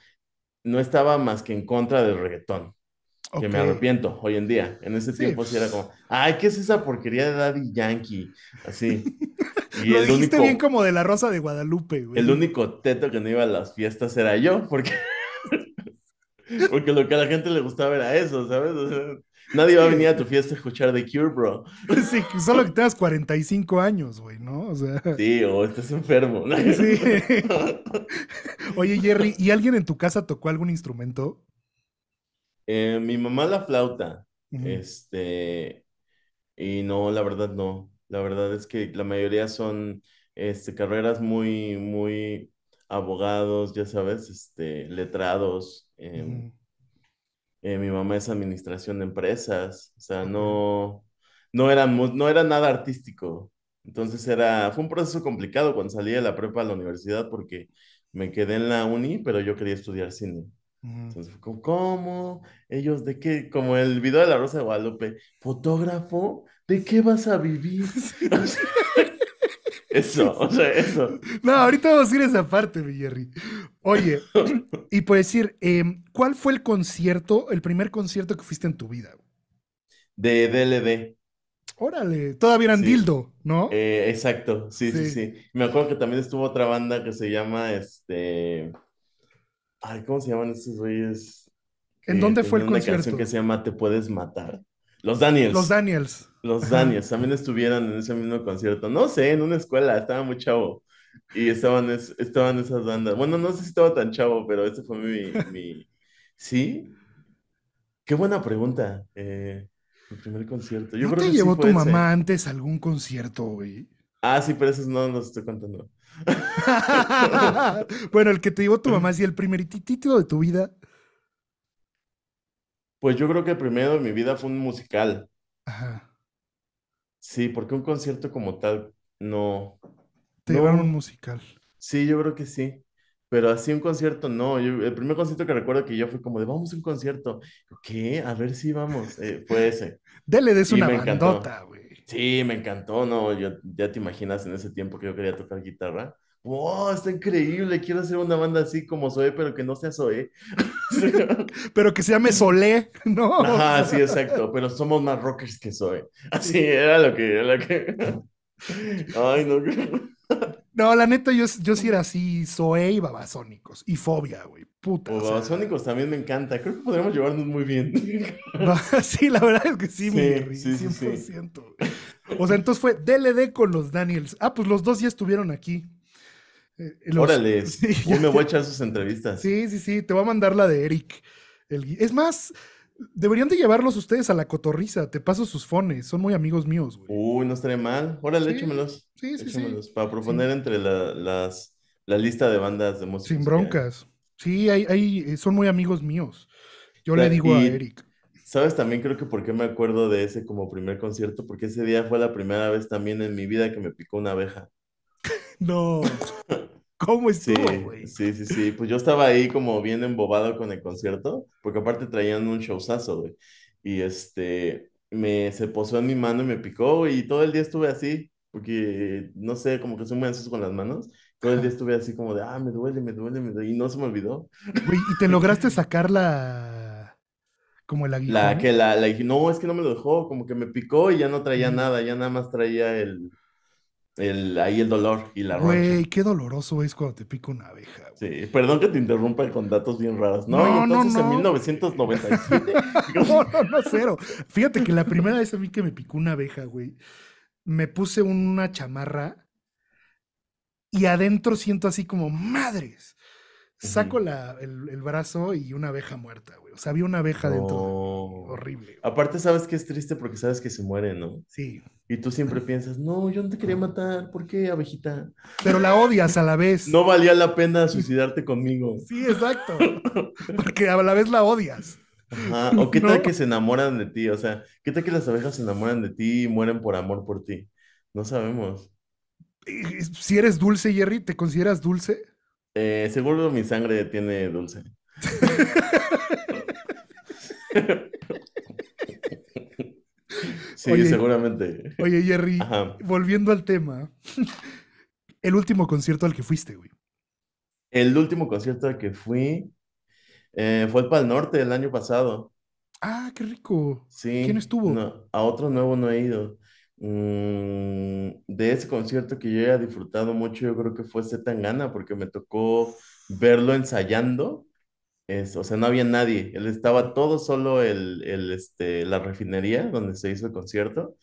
no estaba más que en contra del reggaetón. Que me arrepiento hoy en día. En ese tiempo sí era pues. como, ay, ¿qué es esa porquería de Daddy Yankee? Así. Y el dijiste único, bien como de la Rosa de Guadalupe, güey. El único teto que no iba a las fiestas era yo, porque... Porque lo que a la gente le gustaba era eso, ¿sabes? Nadie va a venir a tu fiesta a escuchar The Cure, bro. Sí, solo que tengas 45 años, güey, ¿no? Sí, o estás enfermo. Oye, Jerry, ¿y alguien en tu casa tocó algún instrumento? Eh, mi mamá la flauta. Este. Y no, la verdad no. La verdad es que la mayoría son este, carreras muy, muy abogados, ya sabes, este, letrados. Eh, eh, mi mamá es administración de empresas, o sea, no, no, era, no era nada artístico. Entonces era, fue un proceso complicado cuando salí de la prepa a la universidad porque me quedé en la uni, pero yo quería estudiar cine. Entonces fue como, ¿cómo? ¿Ellos de qué? Como el video de la Rosa de Guadalupe, fotógrafo, ¿de qué vas a vivir? Sí. Eso, o sea, eso. No, ahorita vamos a ir esa parte, mi Jerry. Oye, y por decir, em, ¿cuál fue el concierto, el primer concierto que fuiste en tu vida? De DLD. Órale, todavía eran Dildo, ¿no? Eh, exacto, sí, sí, sí, Me acuerdo que también estuvo otra banda que se llama, este... Ay, ¿cómo se llaman estos güeyes? ¿En dónde eh, fue el concierto? Una canción que se llama Te Puedes Matar. Los Daniels. Los Daniels los Daniels también estuvieran en ese mismo concierto. No sé, en una escuela, estaba muy chavo. Y estaban, estaban esas bandas. Bueno, no sé si estaba tan chavo, pero ese fue mi... ¿Sí? Qué buena pregunta. El eh, primer concierto. Yo creo te llevó tu mamá antes a algún concierto, hoy Ah, sí, pero esos no los estoy contando. bueno, el que te llevó tu mamá, sí, el primer primeritito de tu vida. Pues yo creo que el primero de mi vida fue un musical. Ajá. Sí, porque un concierto como tal no. Te no, llevaron un musical. Sí, yo creo que sí. Pero así un concierto, no. el primer concierto que recuerdo que yo fue como de vamos a un concierto. ¿Qué? A ver si vamos. Eh, fue ese. Dele des una bandota, güey. Sí, me encantó, no. Yo, ya te imaginas en ese tiempo que yo quería tocar guitarra wow, está increíble, quiero hacer una banda así como Zoe, pero que no sea Zoe. pero que se llame Solé, ¿no? Ah, sí, exacto, pero somos más rockers que Zoe. Así era lo que... lo que... Ay, no. No, la neta, yo, yo sí era así, Zoe y Babasónicos. Y Fobia, güey. Puta. Pues Babasónicos también me encanta. Creo que podríamos llevarnos muy bien. sí, la verdad es que sí, sí 100%. o sea, entonces fue DLD con los Daniels. Ah, pues los dos ya estuvieron aquí. Eh, Órale, me voy a echar sus entrevistas. Sí, sí, sí, te voy a mandar la de Eric. es más, deberían de llevarlos ustedes a la cotorriza, te paso sus fones, son muy amigos míos, güey. Uy, no estaría mal. Órale, échamelos. Sí, sí, sí. Para proponer entre la, las, la lista de bandas de música. Sin broncas. Sí, hay, eh, son muy amigos míos. Yo le digo a Eric. ¿Sabes también creo que por qué me acuerdo de ese como primer concierto? Porque ese día fue la primera vez también en mi vida que me picó una abeja. No. ¿Cómo estuvo, güey? Sí, sí, sí, Pues yo estaba ahí como bien embobado con el concierto, porque aparte traían un showzazo, güey. Y este, me se posó en mi mano y me picó, y todo el día estuve así, porque no sé, como que soy muy ansioso con las manos. Todo el día estuve así como de, ah, me duele, me duele, me duele, y no se me olvidó. Güey, ¿y te lograste sacar la. como el aguijón? La que la, la, No, es que no me lo dejó, como que me picó y ya no traía mm. nada, ya nada más traía el ahí el dolor y la Güey, qué doloroso es cuando te pica una abeja. Sí, perdón que te interrumpa con datos bien raros. No, entonces en 1997. no, no, no, cero. Fíjate que la primera vez a mí que me picó una abeja, güey, me puse una chamarra y adentro siento así como madres. Saco el, brazo y una abeja muerta, güey. O sea, había una abeja dentro. Horrible. Aparte, sabes que es triste porque sabes que se muere, ¿no? Sí. Y tú siempre piensas, no, yo no te quería matar, ¿por qué, abejita? Pero la odias a la vez. No valía la pena suicidarte conmigo. Sí, exacto. Porque a la vez la odias. Ajá. O qué tal que se enamoran de ti, o sea, qué tal que las abejas se enamoran de ti y mueren por amor por ti. No sabemos. Si eres dulce, Jerry, ¿te consideras dulce? Eh, seguro mi sangre tiene dulce. sí, seguramente. Oye, Jerry, volviendo al tema, el último concierto al que fuiste, güey. El último concierto al que fui eh, fue el Pal Norte el año pasado. Ah, qué rico. Sí. ¿Quién estuvo? a otro nuevo no he ido. Mm, de ese concierto que yo he disfrutado mucho, yo creo que fue Gana, porque me tocó verlo ensayando o sea, no había nadie, él estaba todo solo el, este, la refinería donde se hizo el concierto.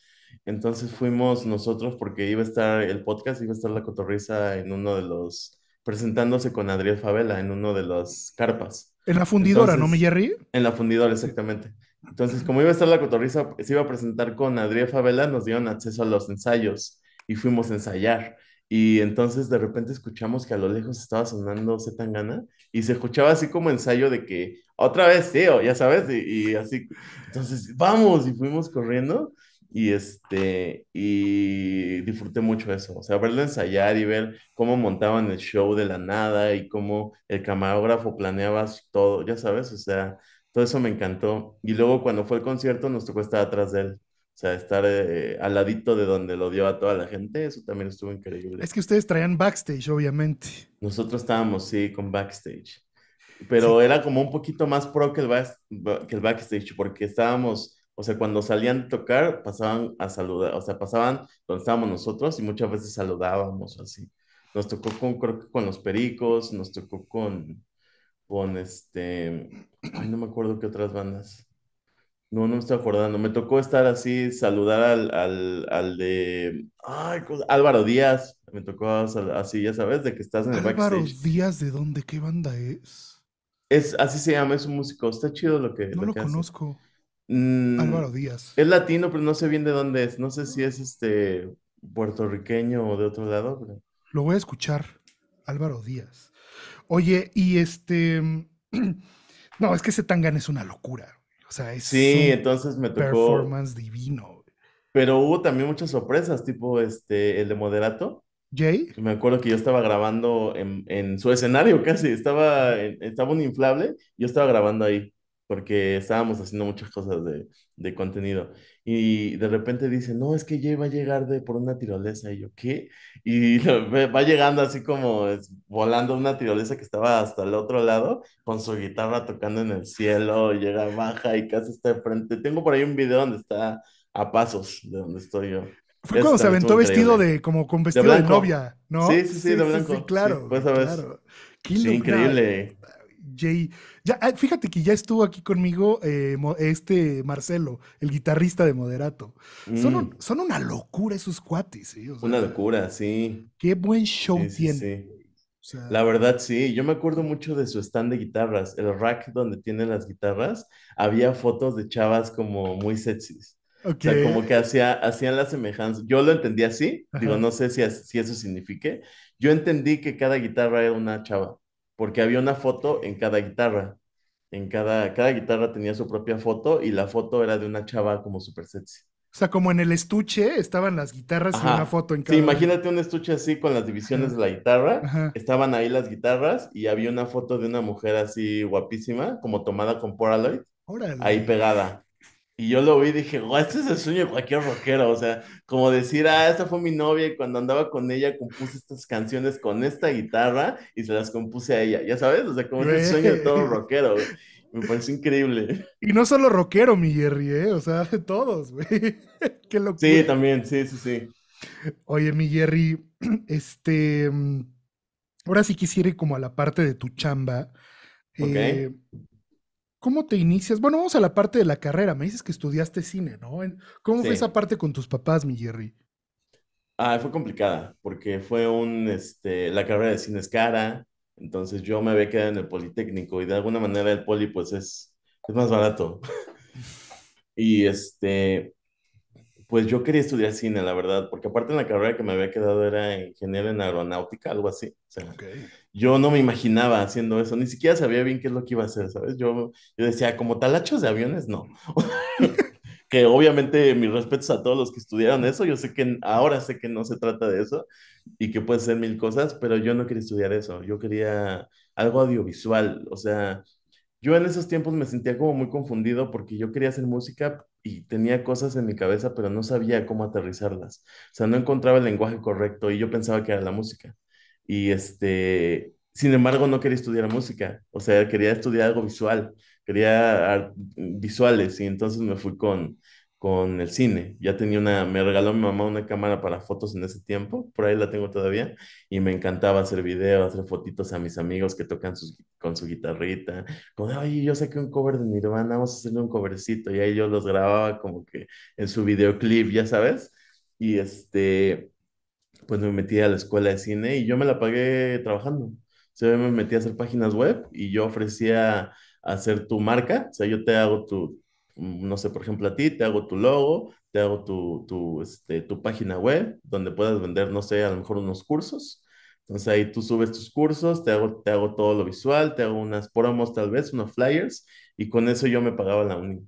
Entonces fuimos nosotros porque iba a estar el podcast, iba a estar la cotorriza en uno de los, presentándose con Adriel Favela en uno de los carpas. En la fundidora, no ¿no, Millerri? En la fundidora, exactamente. Entonces, como iba a estar la cotorriza, se iba a presentar con Adriel Favela, nos dieron acceso a los ensayos y fuimos a ensayar. Y entonces de repente escuchamos que a lo lejos estaba sonando Z Tangana y se escuchaba así como ensayo de que otra vez, tío, ya sabes, y, así. Entonces, vamos, y fuimos corriendo y este, y disfruté mucho eso, o sea, verlo ensayar y ver cómo montaban el show de la nada y cómo el camarógrafo planeaba todo, ya sabes, o sea, todo eso me encantó. Y luego cuando fue el concierto nos tocó estar atrás de él. O sea, estar eh, al ladito de donde lo dio a toda la gente, eso también estuvo increíble. Es que ustedes traían backstage, obviamente. Nosotros estábamos, sí, con backstage. Pero era como un poquito más pro que el, backstage, porque estábamos, o sea, cuando salían a tocar, pasaban a saludar, o sea, pasaban donde estábamos nosotros y muchas veces saludábamos así. Nos tocó con, con los pericos, nos tocó con, con este, ay, no me acuerdo qué otras bandas. No, no me estoy acordando. Me tocó estar así, saludar al, de ay, Álvaro Díaz. Me tocó así, ya sabes, de que estás en el Álvaro Díaz, ¿de dónde? ¿Qué banda es? Es, así se llama, es un músico. Está chido lo que. No lo, conozco. Mm, Álvaro Díaz. Es latino, pero no sé bien de dónde es. No sé si es este puertorriqueño o de otro lado. Lo voy a escuchar, Álvaro Díaz. Oye, y este. No, es que ese tangan es una locura sí, entonces me tocó performance divino. Pero hubo también muchas sorpresas, tipo este, el de Moderato. Jay. Me acuerdo que yo estaba grabando en, su escenario casi, estaba, estaba un inflable, yo estaba grabando ahí, porque estábamos haciendo muchas cosas de, de contenido y de repente dice, no, es que Jay va a llegar de por una tirolesa. Y yo, ¿qué? Y va llegando así como es, volando una tirolesa que estaba hasta el otro lado, con su guitarra tocando en el cielo, llega baja y casi está de frente. Tengo por ahí un video donde está a pasos de donde estoy yo. Fue cuando se aventó vestido de, como con vestido de, novia, ¿no? Sí, sí, sí, de blanco. Sí, claro, pues, increíble. Jay. Ah, fíjate que ya estuvo aquí conmigo eh, este Marcelo, el guitarrista de Moderato. Son, mm. una locura esos cuates. ¿eh? una locura, sí. Qué buen show tiene. la verdad, sí. Yo me acuerdo mucho de su stand de guitarras. El rack donde tienen las guitarras, había fotos de chavas como muy sexys. O sea, como que hacían la semejanza. Yo lo entendí así. Digo, no sé si, si eso signifique. Yo entendí que cada guitarra era una chava porque había una foto en cada guitarra. En cada, cada guitarra tenía su propia foto y la foto era de una chava como super sexy. O sea, como en el estuche estaban las guitarras y una foto en cada. Sí, imagínate un estuche así con las divisiones de la guitarra. Estaban ahí las guitarras y había una foto de una mujer así guapísima, como tomada con Polaroid. Ahí pegada. Y yo lo vi y dije, guau, este es el sueño de cualquier rockero. O sea, como decir, ah, esta fue mi novia y cuando andaba con ella compuse estas canciones con esta guitarra y se las compuse a ella. Ya sabes, o sea, como es el sueño de todo rockero. Me parece increíble. Y no solo rockero, mi Jerry, ¿eh? O sea, de todos, güey. Qué Sí, también, sí, sí, sí. Oye, mi Jerry, este. Mm, ahora sí quisiera ir como a la parte de tu chamba. Ok. Eh, ¿Cómo te inicias? Bueno, vamos a la parte de la carrera. Me dices que estudiaste cine, ¿no? ¿Cómo fue esa parte con tus papás, mi Jerry? Ah, fue complicada, porque fue un, este, la carrera de cine es cara, entonces yo me había quedado en el Politécnico y de alguna manera el Poli pues es, es más barato. y este, pues yo quería estudiar cine, la verdad, porque aparte en la carrera que me había quedado era ingeniero en aeronáutica, algo así. Yo no me imaginaba haciendo eso, ni siquiera sabía bien qué es lo que iba a hacer, ¿sabes? Yo, yo decía, como talachos de aviones, no. que obviamente mis respetos a todos los que estudiaron eso, yo sé que ahora sé que no se trata de eso y que puede ser mil cosas, pero yo no quería estudiar eso, yo quería algo audiovisual, o sea, yo en esos tiempos me sentía como muy confundido porque yo quería hacer música y tenía cosas en mi cabeza, pero no sabía cómo aterrizarlas. O sea, no encontraba el lenguaje correcto y yo pensaba que era la música. Y este, sin embargo, no quería estudiar música, o sea, quería estudiar algo visual, quería visuales y entonces me fui con con el cine. Ya tenía una, me regaló mi mamá una cámara para fotos en ese tiempo, por ahí la tengo todavía, y me encantaba hacer videos, hacer fotitos a mis amigos que tocan sus, con su guitarrita, con, ay, yo saqué un cover de Nirvana, vamos a hacerle un covercito, y ahí yo los grababa como que en su videoclip, ya sabes, y este, pues me metí a la escuela de cine y yo me la pagué trabajando. O sea, me metí a hacer páginas web y yo ofrecía hacer tu marca, o sea, yo te hago tu, no sé, por ejemplo, a ti, te hago tu logo, te hago tu, tu, este, tu página web donde puedas vender, no sé, a lo mejor unos cursos. Entonces ahí tú subes tus cursos, te hago, te hago todo lo visual, te hago unas promos tal vez, unos flyers, y con eso yo me pagaba la uni.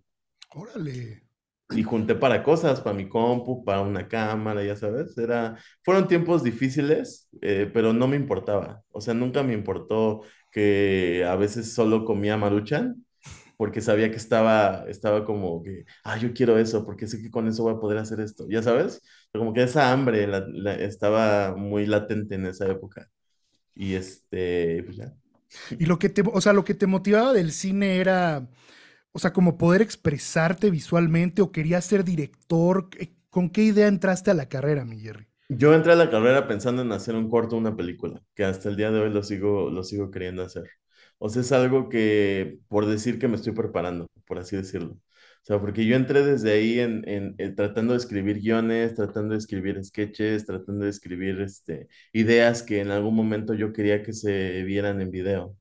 Órale. Y junté para cosas, para mi compu, para una cámara, ya sabes. Era, fueron tiempos difíciles, eh, pero no me importaba. O sea, nunca me importó que a veces solo comía maruchan porque sabía que estaba, estaba como que, ah, yo quiero eso, porque sé que con eso voy a poder hacer esto, ya sabes, como que esa hambre la, estaba muy latente en esa época. Y este, pues, Y lo que te, o sea, lo que te motivaba del cine era, o sea, como poder expresarte visualmente o querías ser director, ¿con qué idea entraste a la carrera, mi Jerry? Yo entré a la carrera pensando en hacer un corto, una película, que hasta el día de hoy lo sigo, lo sigo queriendo hacer. O sea, es algo que, por decir que me estoy preparando, por así decirlo. O sea, porque yo entré desde ahí en, eh, tratando de escribir guiones, tratando de escribir sketches, tratando de escribir este, ideas que en algún momento yo quería que se vieran en video.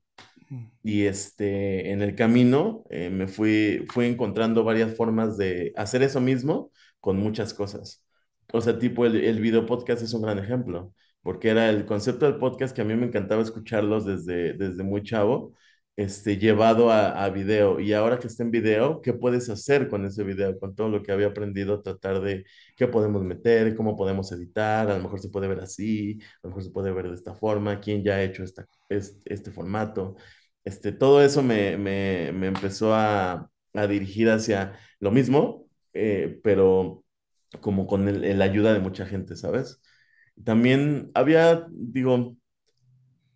Y este, en el camino eh, me fui, fui encontrando varias formas de hacer eso mismo con muchas cosas. O sea, tipo el, el video podcast es un gran ejemplo porque era el concepto del podcast que a mí me encantaba escucharlos desde, desde muy chavo, este, llevado a, video. Y ahora que está en video, ¿qué puedes hacer con ese video? Con todo lo que había aprendido, tratar de qué podemos meter, cómo podemos editar, a lo mejor se puede ver así, a lo mejor se puede ver de esta forma, quién ya ha hecho esta, este, este formato. Este, todo eso me, me, me empezó a, a, dirigir hacia lo mismo, eh, pero como con la ayuda de mucha gente, ¿sabes? También había, digo,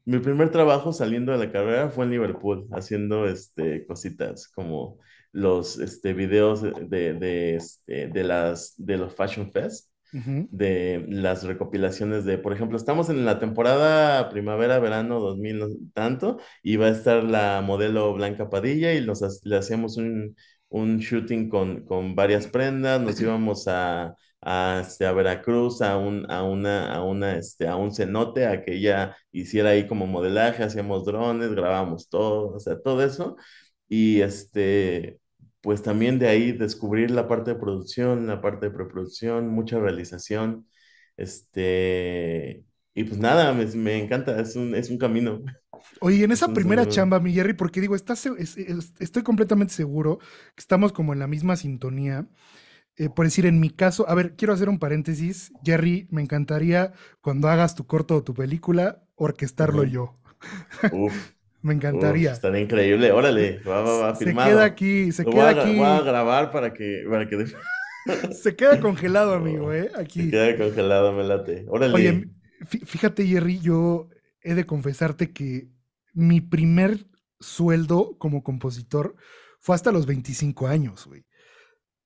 mi primer trabajo saliendo de la carrera fue en Liverpool, haciendo este, cositas como los este, videos de, de, este, de, las, de los Fashion Fest, de las recopilaciones de, por ejemplo, estamos en la temporada primavera-verano 2000 tanto, y va a estar la modelo Blanca Padilla y le hacíamos un, un shooting con, con varias prendas, nos íbamos a hacia Veracruz a un, a una, a una, este, a un cenote, a que ella hiciera ahí como modelaje, hacíamos drones, grabamos todo, o sea, todo eso. Y este, pues también de ahí descubrir la parte de producción, la parte de preproducción, mucha realización, este, y pues nada, me, encanta, es un, es un camino. Oye, en esa primera chamba, mi Jerry, porque digo, estás, estoy completamente seguro que estamos como en la misma sintonía. Eh, por decir, en mi caso, a ver, quiero hacer un paréntesis. Jerry, me encantaría cuando hagas tu corto o tu película, orquestarlo yo. Uf. me encantaría. Uf, increíble, órale, va, va, va, firmado. Se queda aquí, se queda aquí. Voy a grabar para que, para que... se queda congelado, amigo, ¿eh? Aquí. Se queda congelado, me late. Órale. Oye, fíjate, Jerry, yo he de confesarte que mi primer sueldo como compositor fue hasta los 25 años, güey.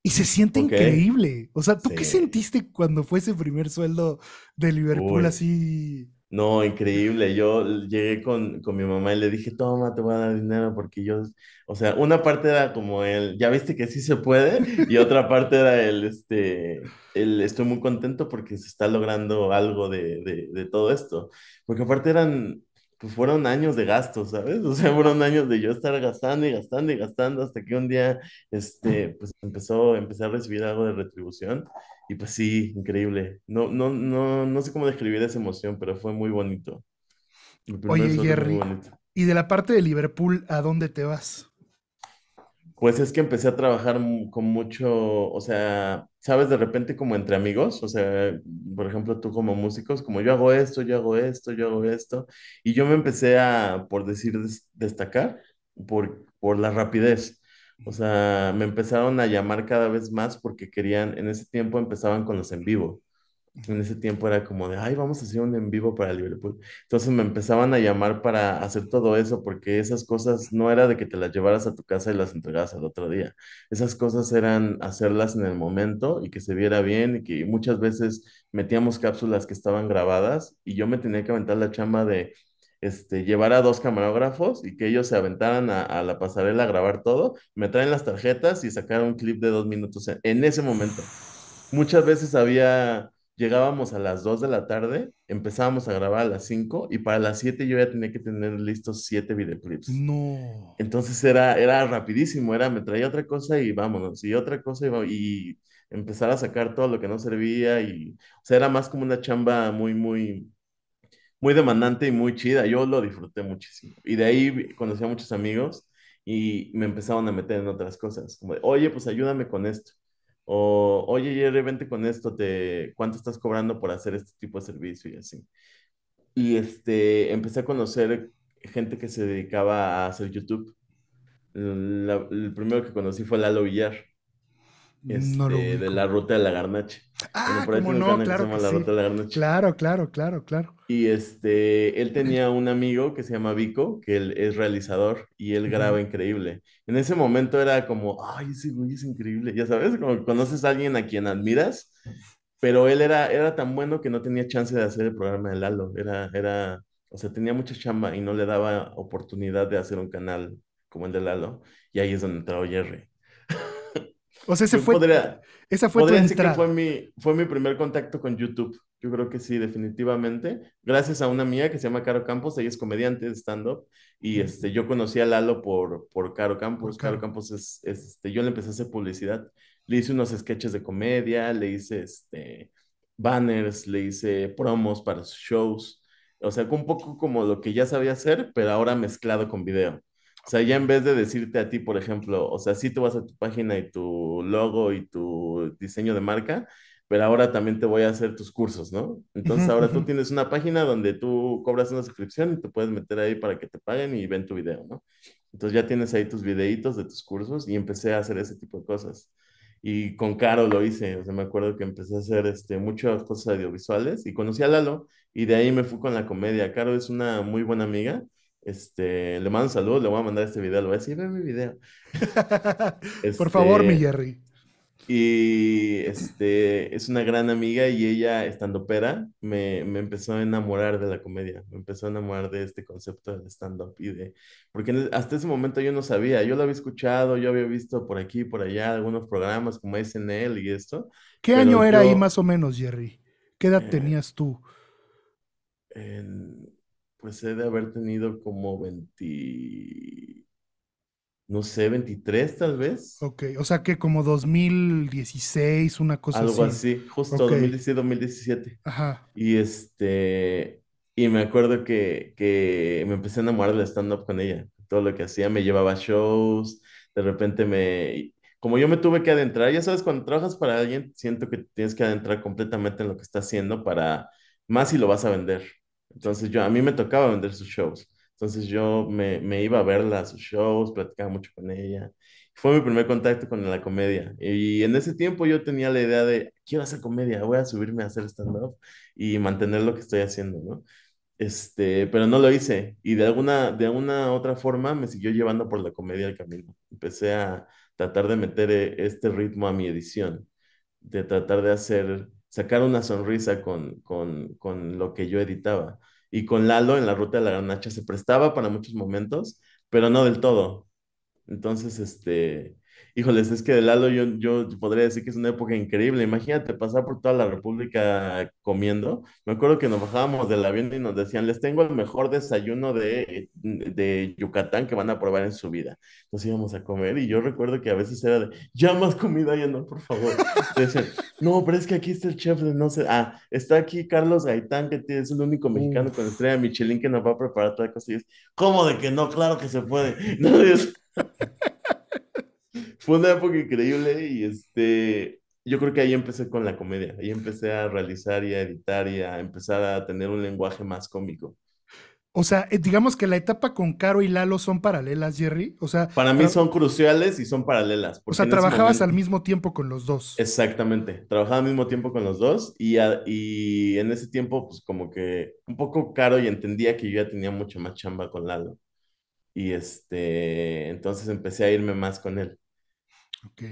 Y se siente increíble. O sea, ¿tú qué sentiste cuando fue ese primer sueldo de Liverpool así? No, increíble. Yo llegué con, mi mamá y le dije, toma, te voy a dar dinero porque yo, o sea, una parte era como el, ya viste que sí se puede, y otra parte era el, este, el, estoy muy contento porque se está logrando algo de todo esto. Porque aparte eran, pues, fueron años de gastos, ¿sabes? O sea, fueron años de yo estar gastando y gastando y gastando hasta que un día, este, pues empezó, empecé a recibir algo de retribución y pues sí, increíble. No, no, no, no sé cómo describir esa emoción, pero fue muy bonito. Oye, Jerry, muy bonito. y de la parte de Liverpool, ¿a dónde te vas? Pues es que empecé a trabajar con mucho, o sea, sabes, de repente como entre amigos, o sea, por ejemplo, tú como músicos, como yo hago esto, yo hago esto, yo hago esto, y yo me empecé a, por decir, destacar por, por la rapidez. O sea, me empezaron a llamar cada vez más porque querían, en ese tiempo empezaban con los en vivo en ese tiempo era como de, ay, vamos a hacer un en vivo para Liverpool. Entonces me empezaban a llamar para hacer todo eso, porque esas cosas no era de que te las llevaras a tu casa y las entregaras al otro día. Esas cosas eran hacerlas en el momento y que se viera bien y que muchas veces metíamos cápsulas que estaban grabadas y yo me tenía que aventar la chama de este, llevar a dos camarógrafos y que ellos se aventaran a, la pasarela a grabar todo, me traen las tarjetas y sacar un clip de dos minutos en ese momento. Muchas veces había llegábamos a las 2 de la tarde, empezábamos a grabar a las 5 y para las 7 yo ya tenía que tener listos 7 videoclips. No. Entonces era, era rapidísimo, era me traía otra cosa y vámonos, y otra cosa y, empezar a sacar todo lo que no servía y, o sea, era más como una chamba muy, muy, muy demandante y muy chida. Yo lo disfruté muchísimo. Y de ahí conocí a muchos amigos y me empezaron a meter en otras cosas, como oye, pues ayúdame con esto o, oye, Jerry, vente con esto, te, ¿cuánto estás cobrando por hacer este tipo de servicio? Y así. Y este, empecé a conocer gente que se dedicaba a hacer YouTube. el primero que conocí fue Lalo Villar, este, de la ruta de la garnache. Ah, claro claro, claro, claro, Y este, él tenía un amigo que se llama Vico, que él es realizador y él graba increíble. En ese momento era como, ay, ese güey es increíble, ya sabes, como conoces a alguien a quien admiras, pero él era, era tan bueno que no tenía chance de hacer el programa de Lalo, era, era, o sea, tenía mucha chamba y no le daba oportunidad de hacer un canal como el de Lalo, y ahí es donde entró Jerry. O sea, ese fue, esa fue que fue mi, fue mi primer contacto con YouTube. Yo creo que sí, definitivamente. Gracias a una mía que se llama Caro Campos, ella es comediante de stand-up y este, yo conocí a Lalo por, por Caro Campos. Caro Campos es, este, yo le empecé a hacer publicidad, le hice unos sketches de comedia, le hice este, banners, le hice promos para sus shows. O sea, un poco como lo que ya sabía hacer, pero ahora mezclado con video. O sea, ya en vez de decirte a ti, por ejemplo, o sea, sí tú vas a tu página y tu logo y tu diseño de marca, pero ahora también te voy a hacer tus cursos, ¿no? Entonces ahora tú tienes una página donde tú cobras una suscripción y te puedes meter ahí para que te paguen y ven tu video, ¿no? Entonces ya tienes ahí tus videitos de tus cursos y empecé a hacer ese tipo de cosas. Y con Caro lo hice, o sea, me acuerdo que empecé a hacer este, muchas cosas audiovisuales y conocí a Lalo y de ahí me fui con la comedia. Caro es una muy buena amiga este, le mando saludo, le voy a mandar este video, le voy a decir, ve mi video. Por favor, mi este, Jerry. Y este, es una gran amiga y ella, estando pera, me, me, empezó a enamorar de la comedia, me empezó a enamorar de este concepto del stand-up y de, porque hasta ese momento yo no sabía, yo lo había escuchado, yo había visto por aquí, por allá, algunos programas como SNL y esto. ¿Qué año era ahí más o menos, Jerry? ¿Qué edad eh, tenías tú? En, pues de haber tenido como 20, no sé, 23 tal vez. Ok, o sea que como 2016, una cosa así. Algo así, justo dos mil 2017. Ajá. Y este, y me acuerdo que, que me empecé a enamorar del stand-up con ella. Todo lo que hacía, me llevaba a shows, de repente me... Como yo me tuve que adentrar, ya sabes, cuando trabajas para alguien, siento que tienes que adentrar completamente en lo que está haciendo para más si lo vas a vender. Entonces yo, a mí me tocaba vender sus shows. Entonces yo me, iba a verla a sus shows, platicaba mucho con ella. Fue mi primer contacto con la comedia. Y en ese tiempo yo tenía la idea de, quiero hacer comedia, voy a subirme a hacer stand-up y mantener lo que estoy haciendo, ¿no? Este, pero no lo hice. Y de alguna, de alguna otra forma me siguió llevando por la comedia el camino. Empecé a tratar de meter eh, este ritmo a mi edición, de tratar de hacer sacar una sonrisa con, con, lo que yo editaba. Y con Lalo en la ruta de la Granacha se prestaba para muchos momentos, pero no del todo. Entonces, este, híjoles, es que de Lalo yo, yo podría decir que es una época increíble. Imagínate pasar por toda la República comiendo. Me acuerdo que nos bajábamos del avión y nos decían, les tengo el mejor desayuno de, de Yucatán que van a probar en su vida. Nos íbamos a comer y yo recuerdo que a veces era de, ya más comida, ya no, por favor. no, pero es que aquí está el chef de no sé, ah, está aquí Carlos Gaitán, que es el único mexicano con estrella Michelin que nos va a preparar toda cosa. Y es, ¿cómo de que no? Claro que se puede. No, Dios. Fue una época increíble y este, yo creo que ahí empecé con la comedia, ahí empecé a realizar y a editar y a empezar a tener un lenguaje más cómico. O sea, eh, digamos que la etapa con Caro y Lalo son paralelas, Jerry. O sea, para mí son cruciales y son paralelas. O sea, trabajabas al mismo tiempo con los dos. Exactamente, trabajaba al mismo tiempo con los dos y, y en ese tiempo, pues como que un poco Caro y entendía que yo ya tenía mucha más chamba con Lalo. Y este, entonces empecé a irme más con él. Ok.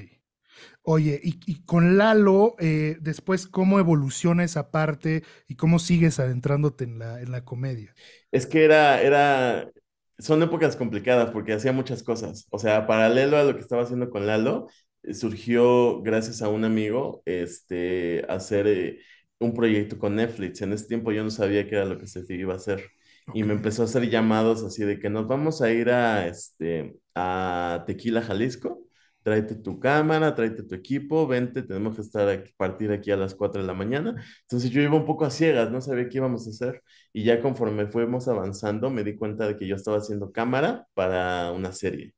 Oye, y, con Lalo, eh, después, ¿cómo evoluciona esa parte y cómo sigues adentrándote en la, comedia? Es que era, era, son épocas complicadas porque hacía muchas cosas. O sea, paralelo a lo que estaba haciendo con Lalo, eh, surgió, gracias a un amigo, este, hacer eh, un proyecto con Netflix. En ese tiempo yo no sabía qué era lo que se iba a hacer. Y me empezó a hacer llamados así de que nos vamos a ir a, este, a Tequila, Jalisco tráete tu cámara, tráete tu equipo, vente, tenemos que estar aquí, partir aquí a las 4 de la mañana. Entonces yo iba un poco a ciegas, no sabía qué íbamos a hacer y ya conforme fuimos avanzando me di cuenta de que yo estaba haciendo cámara para una serie.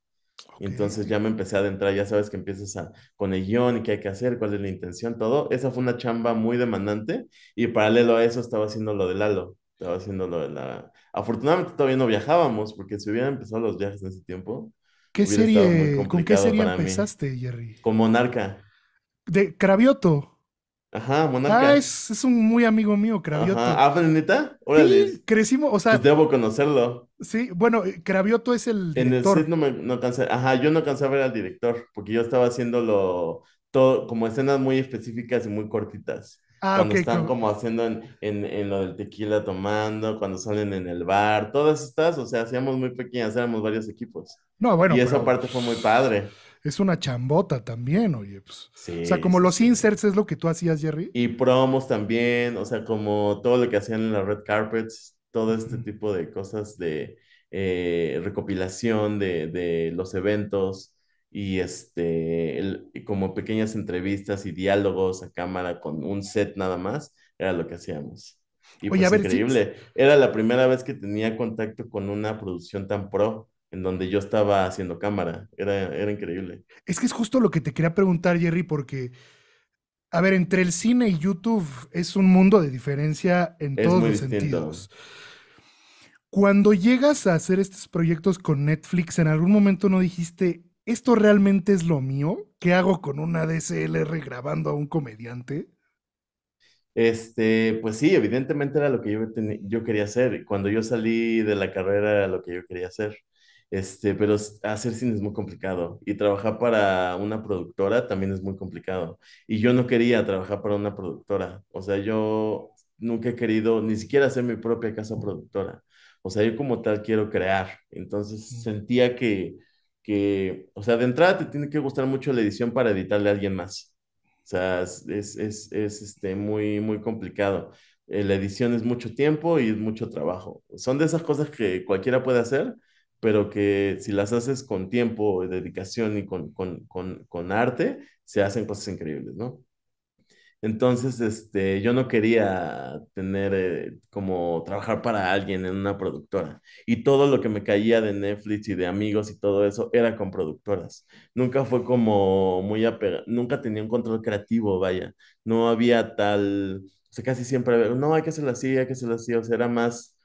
Entonces ya me empecé a adentrar, ya sabes que empiezas a, con el guión y qué hay que hacer, cuál es la intención, todo. Esa fue una chamba muy demandante y paralelo a eso estaba haciendo lo del alo, estaba haciendo lo de la... Afortunadamente todavía no viajábamos porque si hubieran empezado los viajes en ese tiempo, ¿Qué serie, ¿Con qué serie empezaste, Jerry? Con Monarca. De Cravioto. Ajá, Monarca. Ah, es, un muy amigo mío, Cravioto. Ah, neta, órale. crecimos, o sea. Pues debo conocerlo. Sí, bueno, Cravioto eh, es el director. En el set no me cansé, ajá, yo no cansé ver al director, porque yo estaba haciéndolo todo, como escenas muy específicas y muy cortitas. Ah, cuando están como, haciendo en, lo del tequila tomando, cuando salen en el bar, todas estas, o sea, hacíamos muy pequeñas, éramos varios equipos. No, bueno. Y esa parte fue muy padre. Es una chambota también, oye. Pues. o sea, como los inserts es lo que tú hacías, Jerry. Y promos también, o sea, como todo lo que hacían en las red carpets, todo este tipo de cosas de eh, recopilación de, de los eventos y este, como pequeñas entrevistas y diálogos a cámara con un set nada más, era lo que hacíamos. Y pues increíble. Era la primera vez que tenía contacto con una producción tan pro en donde yo estaba haciendo cámara. Era, increíble. Es que es justo lo que te quería preguntar, Jerry, porque, a ver, entre el cine y YouTube es un mundo de diferencia en todos los sentidos. Cuando llegas a hacer estos proyectos con Netflix, ¿en algún momento no dijiste, ¿esto realmente es lo mío? ¿Qué hago con una DSLR grabando a un comediante? Este, pues sí, evidentemente era lo que yo, yo quería hacer. Cuando yo salí de la carrera era lo que yo quería hacer. Este, pero hacer cine es muy complicado y trabajar para una productora también es muy complicado. Y yo no quería trabajar para una productora. O sea, yo nunca he querido ni siquiera hacer mi propia casa productora. O sea, yo como tal quiero crear. Entonces sentía que que, o sea, de entrada te tiene que gustar mucho la edición para editarle a alguien más. O sea, es, este, muy, muy complicado. Eh, la edición es mucho tiempo y es mucho trabajo. Son de esas cosas que cualquiera puede hacer, pero que si las haces con tiempo, dedicación y con, con, con, con arte, se hacen cosas increíbles, ¿no? Entonces, este, yo no quería tener eh, como trabajar para alguien en una productora. Y todo lo que me caía de Netflix y de amigos y todo eso era con productoras. Nunca fue como muy apegado, nunca tenía un control creativo, vaya. No había tal, o sea, casi siempre, no, hay que hacerlo así, hay que hacerlo así. O sea, era más,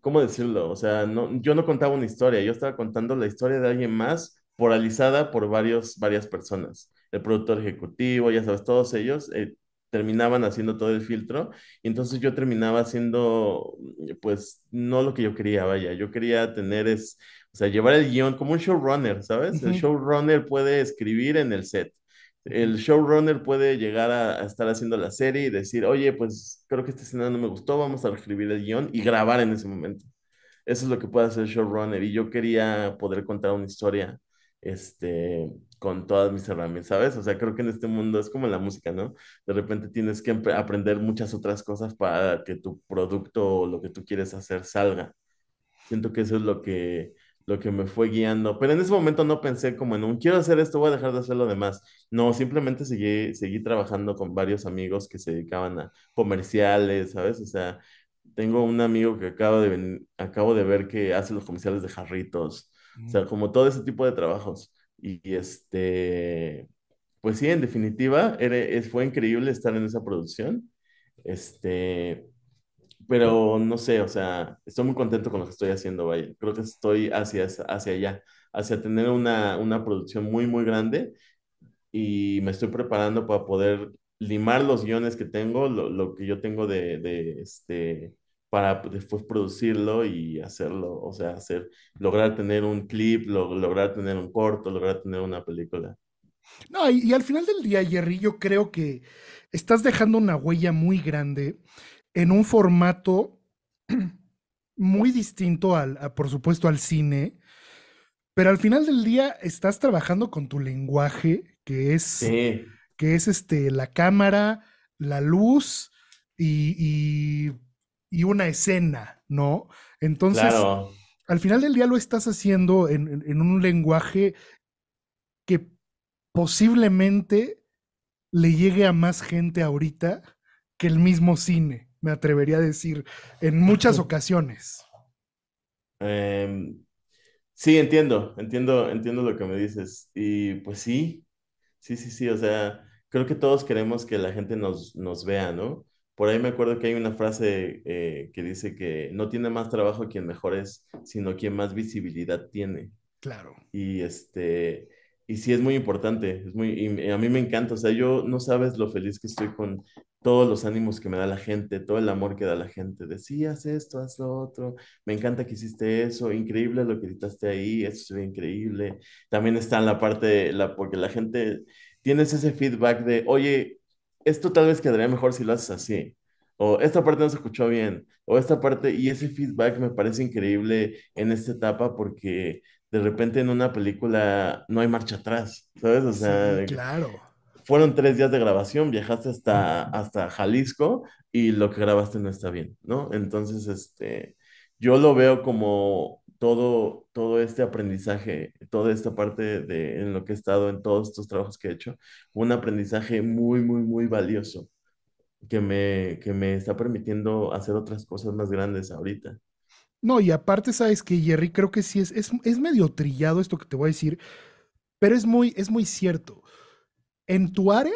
¿cómo decirlo? O sea, no, yo no contaba una historia, yo estaba contando la historia de alguien más poralizada por varios, varias personas. El productor ejecutivo, ya sabes, todos ellos. Eh, terminaban haciendo todo el filtro y entonces yo terminaba haciendo mm, pues no lo que yo quería, vaya, yo quería tener es, o sea, llevar el guión como un showrunner, ¿sabes? El showrunner puede escribir en el set. El showrunner puede llegar a, estar haciendo la serie y decir, oye, pues creo que este escena no me gustó, vamos a escribir el guión y grabar en ese momento. Eso es lo que puede hacer el showrunner y yo quería poder contar una historia este, con todas mis herramientas, ¿sabes? O sea, creo que en este mundo es como la música, ¿no? De repente tienes que aprender muchas otras cosas para que tu producto o lo que tú quieres hacer salga. Siento que eso es lo que, lo que me fue guiando, pero en ese momento no pensé como en un quiero hacer esto, voy a dejar de hacer lo demás. No, simplemente seguí, seguí trabajando con varios amigos que se dedicaban a comerciales, ¿sabes? O sea, tengo un amigo que acabo de, acabo de ver que hace los comerciales de jarritos o sea, como todo ese tipo de trabajos. Y, este, pues sí, en definitiva, era, fue increíble estar en esa producción. Este, pero no sé, o sea, estoy muy contento con lo que estoy haciendo, vaya. Creo que estoy hacia, hacia allá, hacia tener una, una producción muy, muy grande y me estoy preparando para poder limar los guiones que tengo, lo, lo que yo tengo de, de, este, para después producirlo y hacerlo, o sea, hacer, lograr tener un clip, lograr tener un corto, lograr tener una película. No, y, al final del día, Jerry, yo creo que estás dejando una huella muy grande en un formato muy distinto al, por supuesto, al cine, pero al final del día estás trabajando con tu lenguaje, que es, que es este, la cámara, la luz y y una escena, ¿no? Entonces, al final del día lo estás haciendo en, un lenguaje que posiblemente le llegue a más gente ahorita que el mismo cine, me atrevería a decir, en muchas ocasiones. Em, sí, entiendo, entiendo, entiendo lo que me dices. Y pues sí, sí, sí, sí, o sea, creo que todos queremos que la gente nos, nos vea, ¿no? Por ahí me acuerdo que hay una frase eh, que dice que no tiene más trabajo quien mejor es, sino quien más visibilidad tiene. Claro. Y este, y sí es muy importante, es muy, y a mí me encanta, o sea, yo no sabes lo feliz que estoy con todos los ánimos que me da la gente, todo el amor que da la gente, de esto, haz lo otro, me encanta que hiciste eso, increíble lo que editaste ahí, eso se increíble. También está en la parte, la, porque la gente, tienes ese feedback de, oye, esto tal vez quedaría mejor si lo haces así, o esta parte no se escuchó bien, o esta parte, y ese feedback me parece increíble en esta etapa porque de repente en una película no hay marcha atrás, ¿sabes? O sea, claro. Fueron tres días de grabación, viajaste hasta, hasta Jalisco y lo que grabaste no está bien, ¿no? Entonces, este, yo lo veo como todo, todo este aprendizaje, toda esta parte de en lo que he estado en todos estos trabajos que he hecho, un aprendizaje muy, muy, muy valioso que me, que me está permitiendo hacer otras cosas más grandes ahorita. No, y aparte, sabes que Jerry, creo que sí es, es, es, medio trillado esto que te voy a decir, pero es muy, es muy cierto. En tu área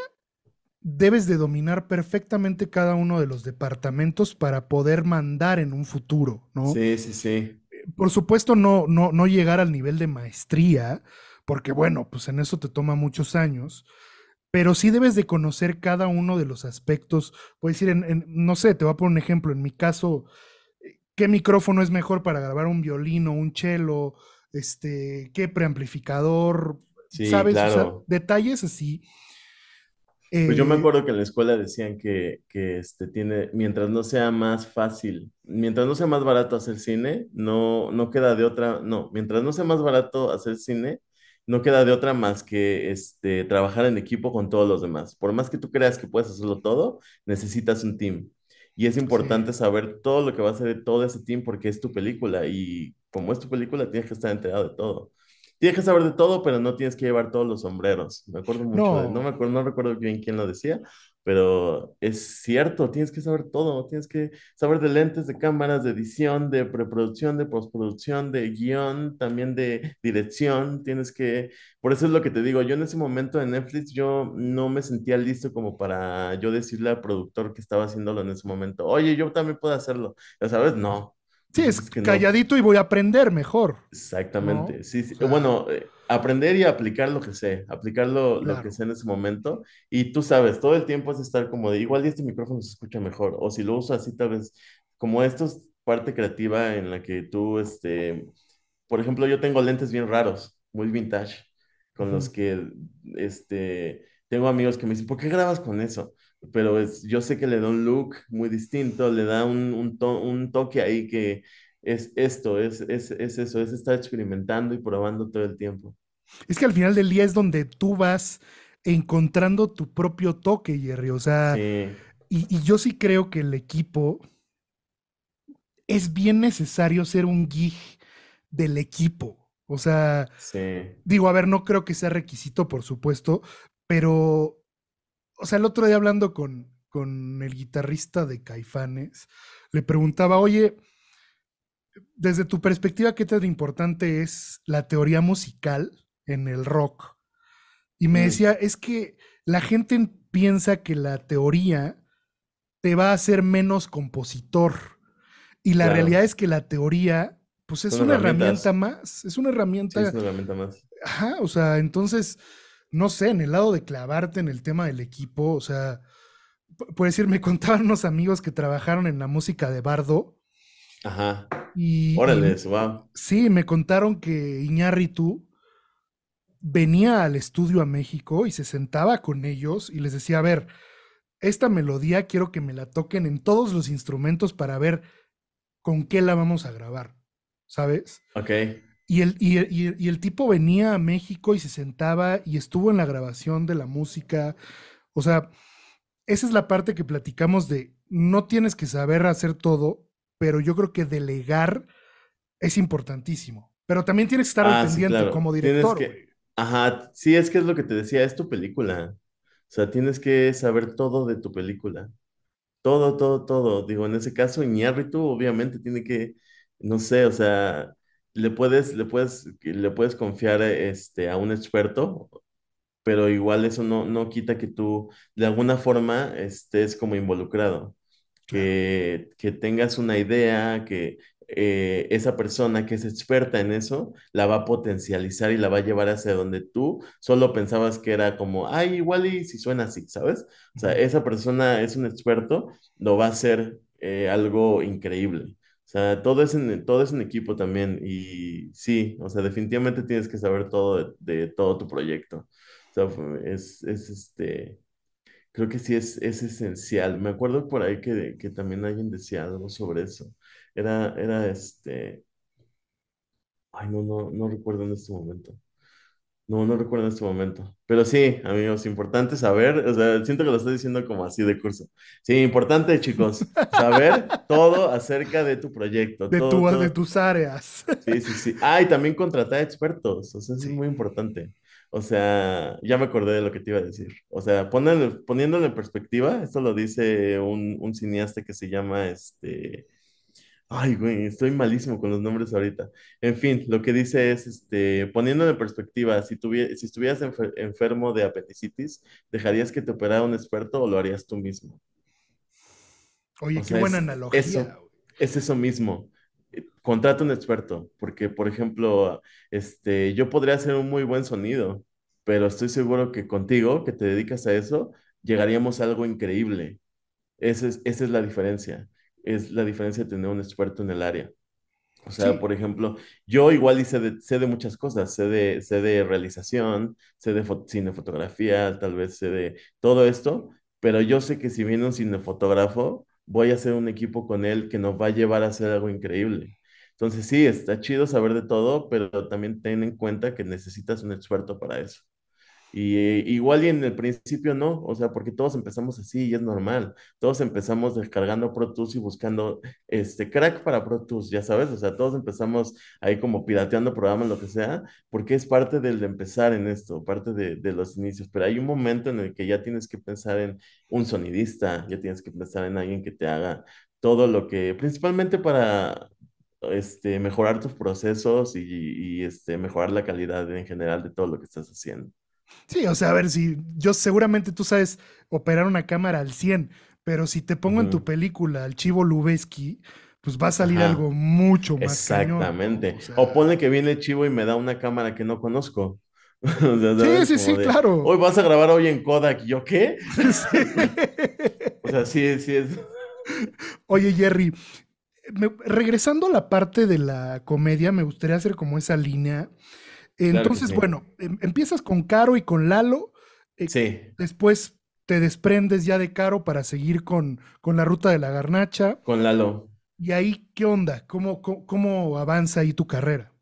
debes de dominar perfectamente cada uno de los departamentos para poder mandar en un futuro, ¿no? Sí, sí, sí por supuesto, no, no, no llegar al nivel de maestría, porque bueno, pues en eso te toma muchos años, pero sí debes de conocer cada uno de los aspectos. Puedes decir, en, no sé, te voy a poner un ejemplo, en mi caso, ¿qué micrófono es mejor para grabar un o un cello? Este, ¿Qué preamplificador? ¿Sabes? detalles así pues yo me eh, acuerdo que en la escuela decían que, que, este tiene, mientras no sea más fácil, mientras no sea más barato hacer cine, no, no queda de otra, no, mientras no sea más barato hacer cine, no queda de otra más que este, trabajar en equipo con todos los demás. Por más que tú creas que puedes hacerlo todo, necesitas un team. Y es importante saber todo lo que va a hacer todo ese team porque es tu película y como es tu película tienes que estar enterado de todo tienes que saber de todo, pero no tienes que llevar todos los sombreros. no, me no recuerdo bien quién lo decía, pero es cierto, tienes que saber todo, tienes que saber de lentes, de cámaras, de edición, de preproducción, de postproducción, de guión, también de dirección, tienes que, por eso es lo que te digo, yo en ese momento en Netflix yo no me sentía listo como para yo decirle al productor que estaba haciéndolo en ese momento, oye, yo también puedo hacerlo, ya sabes, no, Sí, es, calladito y voy a aprender mejor. Exactamente, sí, bueno, eh, aprender y aplicar lo que sé, aplicar lo, que sé en ese momento. Y tú sabes, todo el tiempo es estar como de, igual este micrófono se escucha mejor, o si lo uso así tal vez, como esto es parte creativa en la que tú, este, por ejemplo, yo tengo lentes bien raros, muy vintage, con los que, este, tengo amigos que me dicen, ¿por qué grabas con eso? pero es, yo sé que le da un look muy distinto, le da un, un, toque ahí que es esto, es, es, eso, es estar experimentando y probando todo el tiempo. Es que al final del día es donde tú vas encontrando tu propio toque, Jerry, o sea, y, y yo sí creo que el equipo es bien necesario ser un gig del equipo. O sea, digo, a ver, no creo que sea requisito, por supuesto, pero o sea, el otro día hablando con, con el guitarrista de Caifanes, le preguntaba, oye, desde tu perspectiva, ¿qué tan importante es la teoría musical en el rock? Y me mm. decía, es que la gente piensa que la teoría te va a hacer menos compositor. Y la realidad es que la teoría, pues es una herramienta más, es una herramienta. es una herramienta más. Ajá, o sea, entonces no sé, en el lado de clavarte en el tema del equipo, o sea, Puedes decir, me contaban unos amigos que trabajaron en la música de Bardo. Ajá. Y, Órale, wow. Sí, me contaron que Iñárritu venía al estudio a México y se sentaba con ellos y les decía, a ver, esta melodía quiero que me la toquen en todos los instrumentos para ver con qué la vamos a grabar, ¿sabes? Ok. Y el, tipo venía a México y se sentaba y estuvo en la grabación de la música. O sea, esa es la parte que platicamos de no tienes que saber hacer todo, pero yo creo que delegar es importantísimo. Pero también tienes que estar atendiendo ah, como director. Ajá, sí, es que es lo que te decía, es tu película. O sea, tienes que saber todo de tu película. Todo, todo, todo. Digo, en ese caso, Iñárritu obviamente tiene que, no sé, o sea, le puedes, le puedes, le puedes confiar este, a un experto, pero igual eso no, no quita que tú de alguna forma estés como involucrado, que, tengas una idea, que eh, esa persona que es experta en eso la va a potencializar y la va a llevar hacia donde tú solo pensabas que era como, ay, igual y si suena así, ¿sabes? O sea, esa persona es un experto, lo va a hacer eh, algo increíble. O sea, todo es, en, todo es en equipo también y sí, o sea, definitivamente tienes que saber todo de, todo tu proyecto. O sea, es, este, creo que sí es, es esencial. Me acuerdo por ahí que, que también alguien decía algo sobre eso. Era, era este, ay, no, no, no recuerdo en este momento. No, no recuerdo en este momento. Pero sí, amigos, importante saber, o sea, siento que lo estoy diciendo como así de curso. Sí, importante, chicos, saber todo acerca de tu proyecto. De, de tus áreas. Sí, sí, sí. Ah, y también contratar expertos, o sea, es muy importante. O sea, ya me acordé de lo que te iba a decir. O sea, poniéndole en perspectiva, esto lo dice un, un cineasta que se llama, este, Ay, güey, estoy malísimo con los nombres ahorita. En fin, lo que dice es, este, poniéndolo en perspectiva, si, estuvieras enfermo de apendicitis, ¿dejarías que te operara un experto o lo harías tú mismo? Oye, qué buena analogía. Eso, es eso mismo. Eh, contrata un experto, porque, por ejemplo, este, yo podría hacer un muy buen sonido, pero estoy seguro que contigo, que te dedicas a eso, llegaríamos a algo increíble. es, esa es la diferencia es la diferencia de tener un experto en el área. O sea, por ejemplo, yo igual sé de, muchas cosas, sé de, sé de realización, sé de cinefotografía, tal vez sé de todo esto, pero yo sé que si viene un cinefotógrafo, voy a hacer un equipo con él que nos va a llevar a hacer algo increíble. Entonces sí, está chido saber de todo, pero también ten en cuenta que necesitas un experto para eso. Y eh, igual y en el principio no, o sea, porque todos empezamos así y es normal. Todos empezamos descargando Pro Tools y buscando este crack para Pro Tools, ya sabes, o sea, todos empezamos ahí como pirateando programas, lo que sea, porque es parte del empezar en esto, parte de, los inicios. Pero hay un momento en el que ya tienes que pensar en un sonidista, ya tienes que pensar en alguien que te haga todo lo que, principalmente para este, mejorar tus procesos y, y este, mejorar la calidad en general de todo lo que estás haciendo. Sí, o sea, a ver, si yo seguramente tú sabes operar una cámara al 100, pero si te pongo en tu película al chivo Lubeski, pues va a salir algo mucho más. Exactamente. o, pone que viene chivo y me da una cámara que no conozco. sí, sí, sí, claro. Hoy vas a grabar hoy en Kodak, ¿yo qué? o sea, sí, sí es. Oye, Jerry, regresando a la parte de la comedia, me gustaría hacer como esa línea entonces, bueno, em, empiezas con Caro y con Lalo. Eh, sí. Después te desprendes ya de Caro para seguir con, con la ruta de la garnacha. Con Lalo. ¿Y ahí qué onda? ¿Cómo, cómo, avanza ahí tu carrera?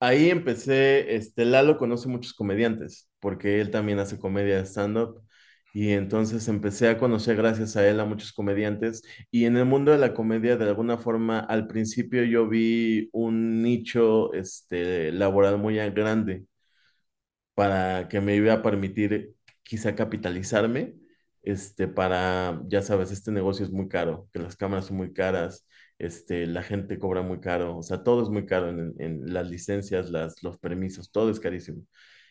Ahí empecé, este, Lalo conoce muchos comediantes, porque él también hace comedia stand-up. Y entonces empecé a conocer gracias a él a muchos comediantes. Y en el mundo de la comedia, de alguna forma, al principio yo vi un nicho este, laboral muy grande para que me iba a permitir quizá capitalizarme, este, para, ya sabes, este negocio es muy caro, que las cámaras son muy caras, este, la gente cobra muy caro, o sea, todo es muy caro en, en las licencias, las, los permisos, todo es carísimo.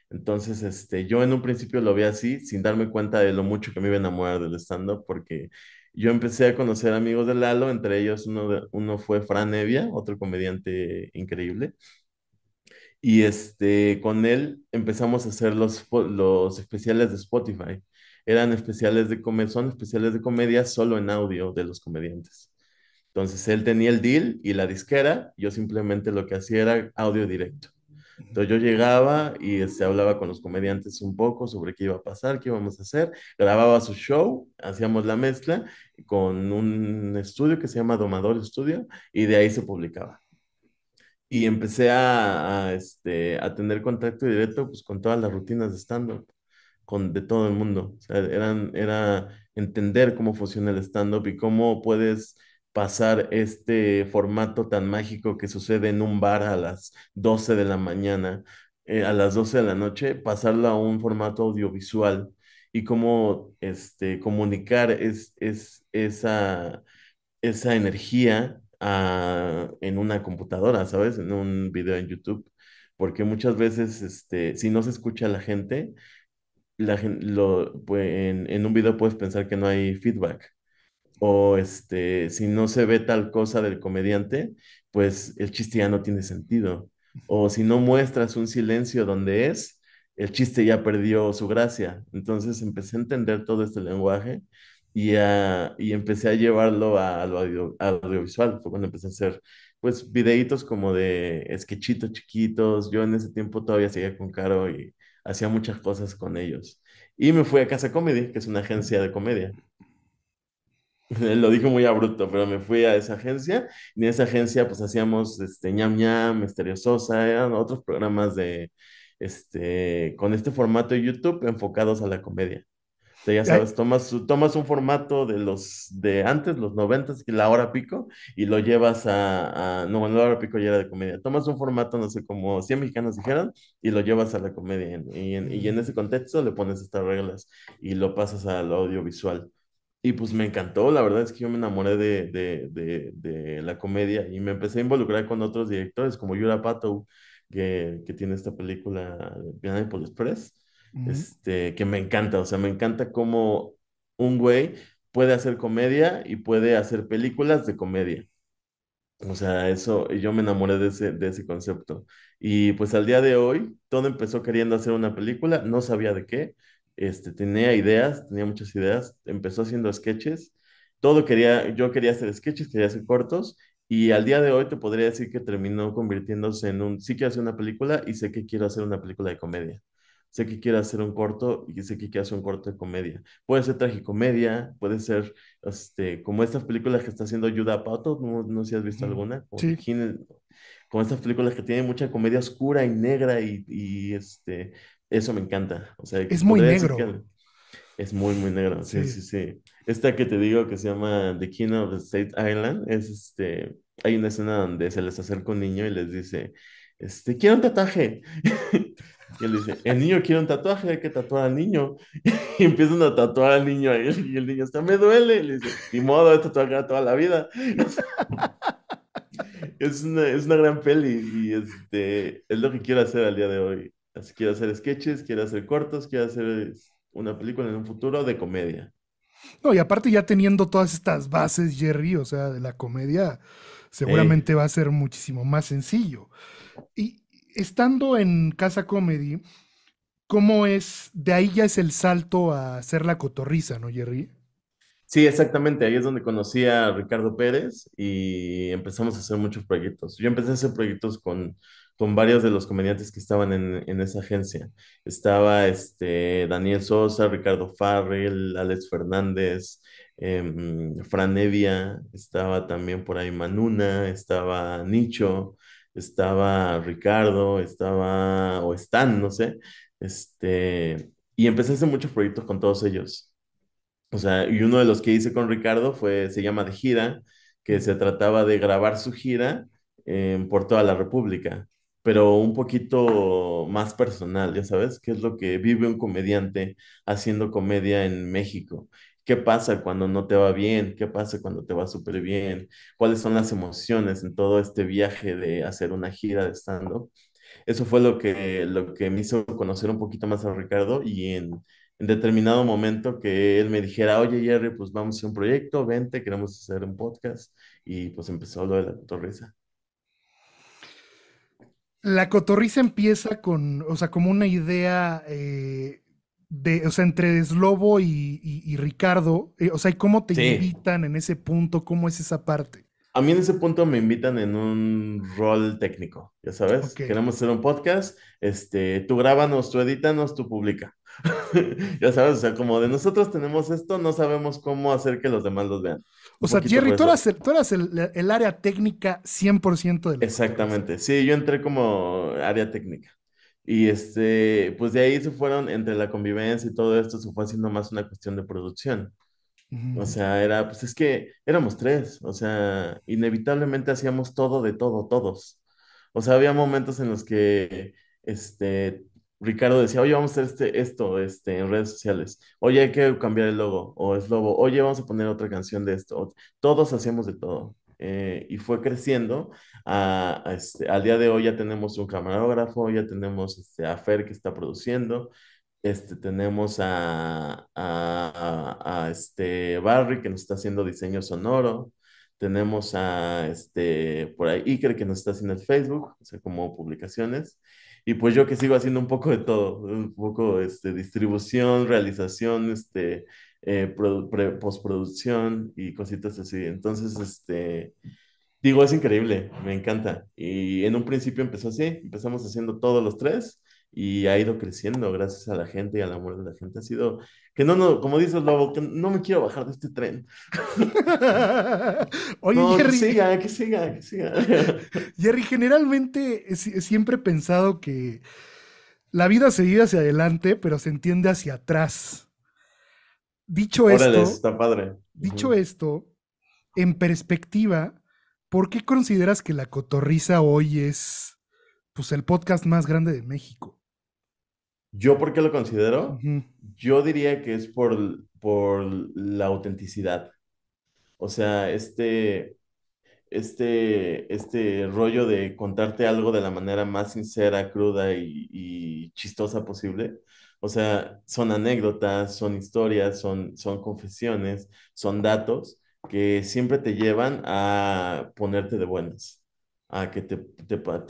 Entonces, este, yo en un principio lo vi así, sin darme cuenta de lo mucho que me iba a enamorar del stand-up, porque yo empecé a conocer amigos de Lalo, entre ellos uno, fue Fran Evia, otro comediante increíble. Y este, con él empezamos a hacer los, los especiales de Spotify. Eran especiales de comedia, son especiales de comedia solo en audio de los comediantes. Entonces él tenía el deal y la disquera, yo simplemente lo que hacía era audio directo. Entonces yo llegaba y se este, hablaba con los comediantes un poco sobre qué iba a pasar, qué íbamos a hacer, grababa su show, hacíamos la mezcla con un estudio que se llama Domador Studio y de ahí se publicaba. Y empecé a, este, tener contacto directo pues, con todas las rutinas de stand-up, de todo el mundo. era entender cómo funciona el stand-up y cómo puedes pasar este formato tan mágico que sucede en un bar a las 12 de la mañana, eh, a las 12 de la noche, pasarlo a un formato audiovisual y cómo este, comunicar es, es, esa, esa energía ah, en una computadora, ¿sabes? En un video en YouTube. Porque muchas veces, este, si no se escucha a la gente, la, pues, en, en un video puedes pensar que no hay feedback o este, si no se ve tal cosa del comediante, pues el chiste ya no tiene sentido. O si no muestras un silencio donde es, el chiste ya perdió su gracia. Entonces empecé a entender todo este lenguaje y, empecé a llevarlo a, lo audiovisual. cuando empecé a hacer pues videitos como de sketchitos chiquitos. Yo en ese tiempo todavía seguía con Caro y hacía muchas cosas con ellos. Y me fui a Casa Comedy, que es una agencia de comedia. lo dijo muy abrupto, pero me fui a esa agencia y en esa agencia pues hacíamos este, ñam ñam, misteriososa, eran otros programas de, este, con este formato de YouTube enfocados a la comedia. O ya sabes, tomas, tomas un formato de los de antes, los noventas, la hora pico, y lo llevas a, a no, la hora pico ya era de comedia. Tomas un formato, no sé, como 100 mexicanos dijeron, y lo llevas a la comedia. Y en, y en ese contexto le pones estas reglas y lo pasas al audiovisual. Y pues me encantó, la verdad es que yo me enamoré de, la comedia y me empecé a involucrar con otros directores como Yura Pato, que, tiene esta película piano Express, este, que me encanta, o sea, me encanta cómo un güey puede hacer comedia y puede hacer películas de comedia. O sea, eso, yo me enamoré de ese, de ese concepto. Y pues al día de hoy, todo empezó queriendo hacer una película, no sabía de qué, este, tenía ideas, tenía muchas ideas, empezó haciendo sketches, todo quería, yo quería hacer sketches, quería hacer cortos, y al día de hoy te podría decir que terminó convirtiéndose en un, sí que hace una película y sé que quiero hacer una película de comedia, sé que quiero hacer un corto y sé que quiero hacer un corto de comedia. Puede ser tragicomedia, puede ser, este, como estas películas que está haciendo Judah Pato, no, no sé si has visto mm, alguna, como, estas películas que tienen mucha comedia oscura y negra y, y este, eso me encanta. O sea, es muy negro. Es muy, muy negro. Sí. sí, sí, Esta que te digo que se llama The King of the State Island, es este, hay una escena donde se les acerca un niño y les dice, este, quiero un tatuaje. y él dice, el niño quiere un tatuaje, hay que tatuar al niño. y empiezan a tatuar al niño y el niño está, me duele. Y le dice, ni modo, esto te toda la vida. es, una, es una gran peli y este, es lo que quiero hacer al día de hoy. Así, quiero hacer sketches, quiero hacer cortos, quiero hacer una película en un futuro de comedia. No, y aparte ya teniendo todas estas bases, Jerry, o sea, de la comedia, seguramente va a ser muchísimo más sencillo. Y estando en Casa Comedy, ¿cómo es? De ahí ya es el salto a hacer la cotorriza, ¿no, Jerry? Sí, exactamente. Ahí es donde conocí a Ricardo Pérez y empezamos a hacer muchos proyectos. Yo empecé a hacer proyectos con, con varios de los comediantes que estaban en, esa agencia. Estaba este, Daniel Sosa, Ricardo Farrell, Alex Fernández, em, Fran Evia, estaba también por ahí Manuna, estaba Nicho, estaba Ricardo, estaba, o están, no sé, este, y empecé a hacer muchos proyectos con todos ellos. O sea, y uno de los que hice con Ricardo fue, se llama De Gira, que se trataba de grabar su gira em, por toda la República pero un poquito más personal, ya sabes, qué es lo que vive un comediante haciendo comedia en México. ¿Qué pasa cuando no te va bien? ¿Qué pasa cuando te va súper bien? ¿Cuáles son las emociones en todo este viaje de hacer una gira de stand-up? Eso fue lo que, lo que me hizo conocer un poquito más a Ricardo y en, determinado momento que él me dijera, oye Jerry, pues vamos a un proyecto, vente, queremos hacer un podcast y pues empezó lo de la torreza la cotorriza empieza con, o sea, como una idea eh, de, o sea, entre Slobo y, Ricardo, eh, o sea, cómo te invitan en ese punto? ¿Cómo es esa parte? A mí en ese punto me invitan en un rol técnico, ya sabes, queremos hacer un podcast, este, tú grábanos, tú edítanos, tú publica. ya sabes, o sea, como de nosotros tenemos esto, no sabemos cómo hacer que los demás los vean. O sea, Jerry, tú eras, el, área técnica 100% del. Exactamente, sí, yo entré como área técnica. Y este, pues de ahí se fueron entre la convivencia y todo esto, se fue haciendo más una cuestión de producción. O sea, era, pues es que éramos tres, o sea, inevitablemente hacíamos todo de todo, todos. O sea, había momentos en los que este, Ricardo decía, oye, vamos a hacer este, esto este, en redes sociales, oye, hay que cambiar el logo, o es lobo. oye, vamos a poner otra canción de esto. Todos hacemos de todo. Eh, y fue creciendo. A, este, al día de hoy ya tenemos un camarógrafo, ya tenemos este, a Fer que está produciendo, este, tenemos a, a, este Barry que nos está haciendo diseño sonoro, tenemos a este, por ahí Iker que nos está haciendo el Facebook, o sea, como publicaciones, y pues yo que sigo haciendo un poco de todo, un poco este, distribución, realización, este, eh, postproducción y cositas así. Entonces, este, digo, es increíble, me encanta. Y en un principio empezó así, empezamos haciendo todos los tres y ha ido creciendo gracias a la gente y al amor de la gente. Ha sido que no, no, como dices, Lobo, que no me quiero bajar de este tren. Oye, Jerry. Que siga, que siga, que siga. Jerry, generalmente siempre he pensado que la vida se vive hacia adelante, pero se entiende hacia atrás. Dicho esto. Está padre. Dicho esto, en perspectiva, ¿por qué consideras que la cotorriza hoy es pues, el podcast más grande de México? ¿Yo por qué lo considero? Yo diría que es por, por la autenticidad. O sea, este, este, este rollo de contarte algo de la manera más sincera, cruda y, chistosa posible. O sea, son anécdotas, son historias, son, son confesiones, son datos que siempre te llevan a ponerte de buenas, a que te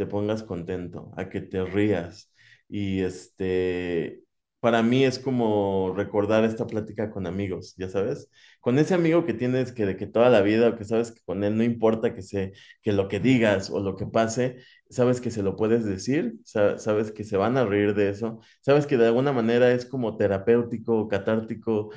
pongas contento, a que te rías, y este, para mí es como recordar esta plática con amigos, ya sabes, con ese amigo que tienes que de que toda la vida o que sabes que con él no importa que se que lo que digas o lo que pase, sabes que se lo puedes decir, sabes que se van a reír de eso, sabes que de alguna manera es como terapéutico o catártico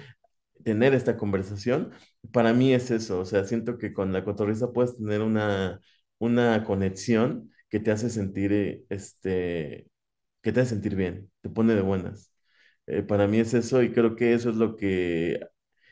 tener esta conversación. Para mí es eso, o sea, siento que con la cotorriza puedes tener una una conexión que te hace sentir eh, este que te hace sentir bien, te pone de buenas. Eh, para mí es eso y creo que eso es lo que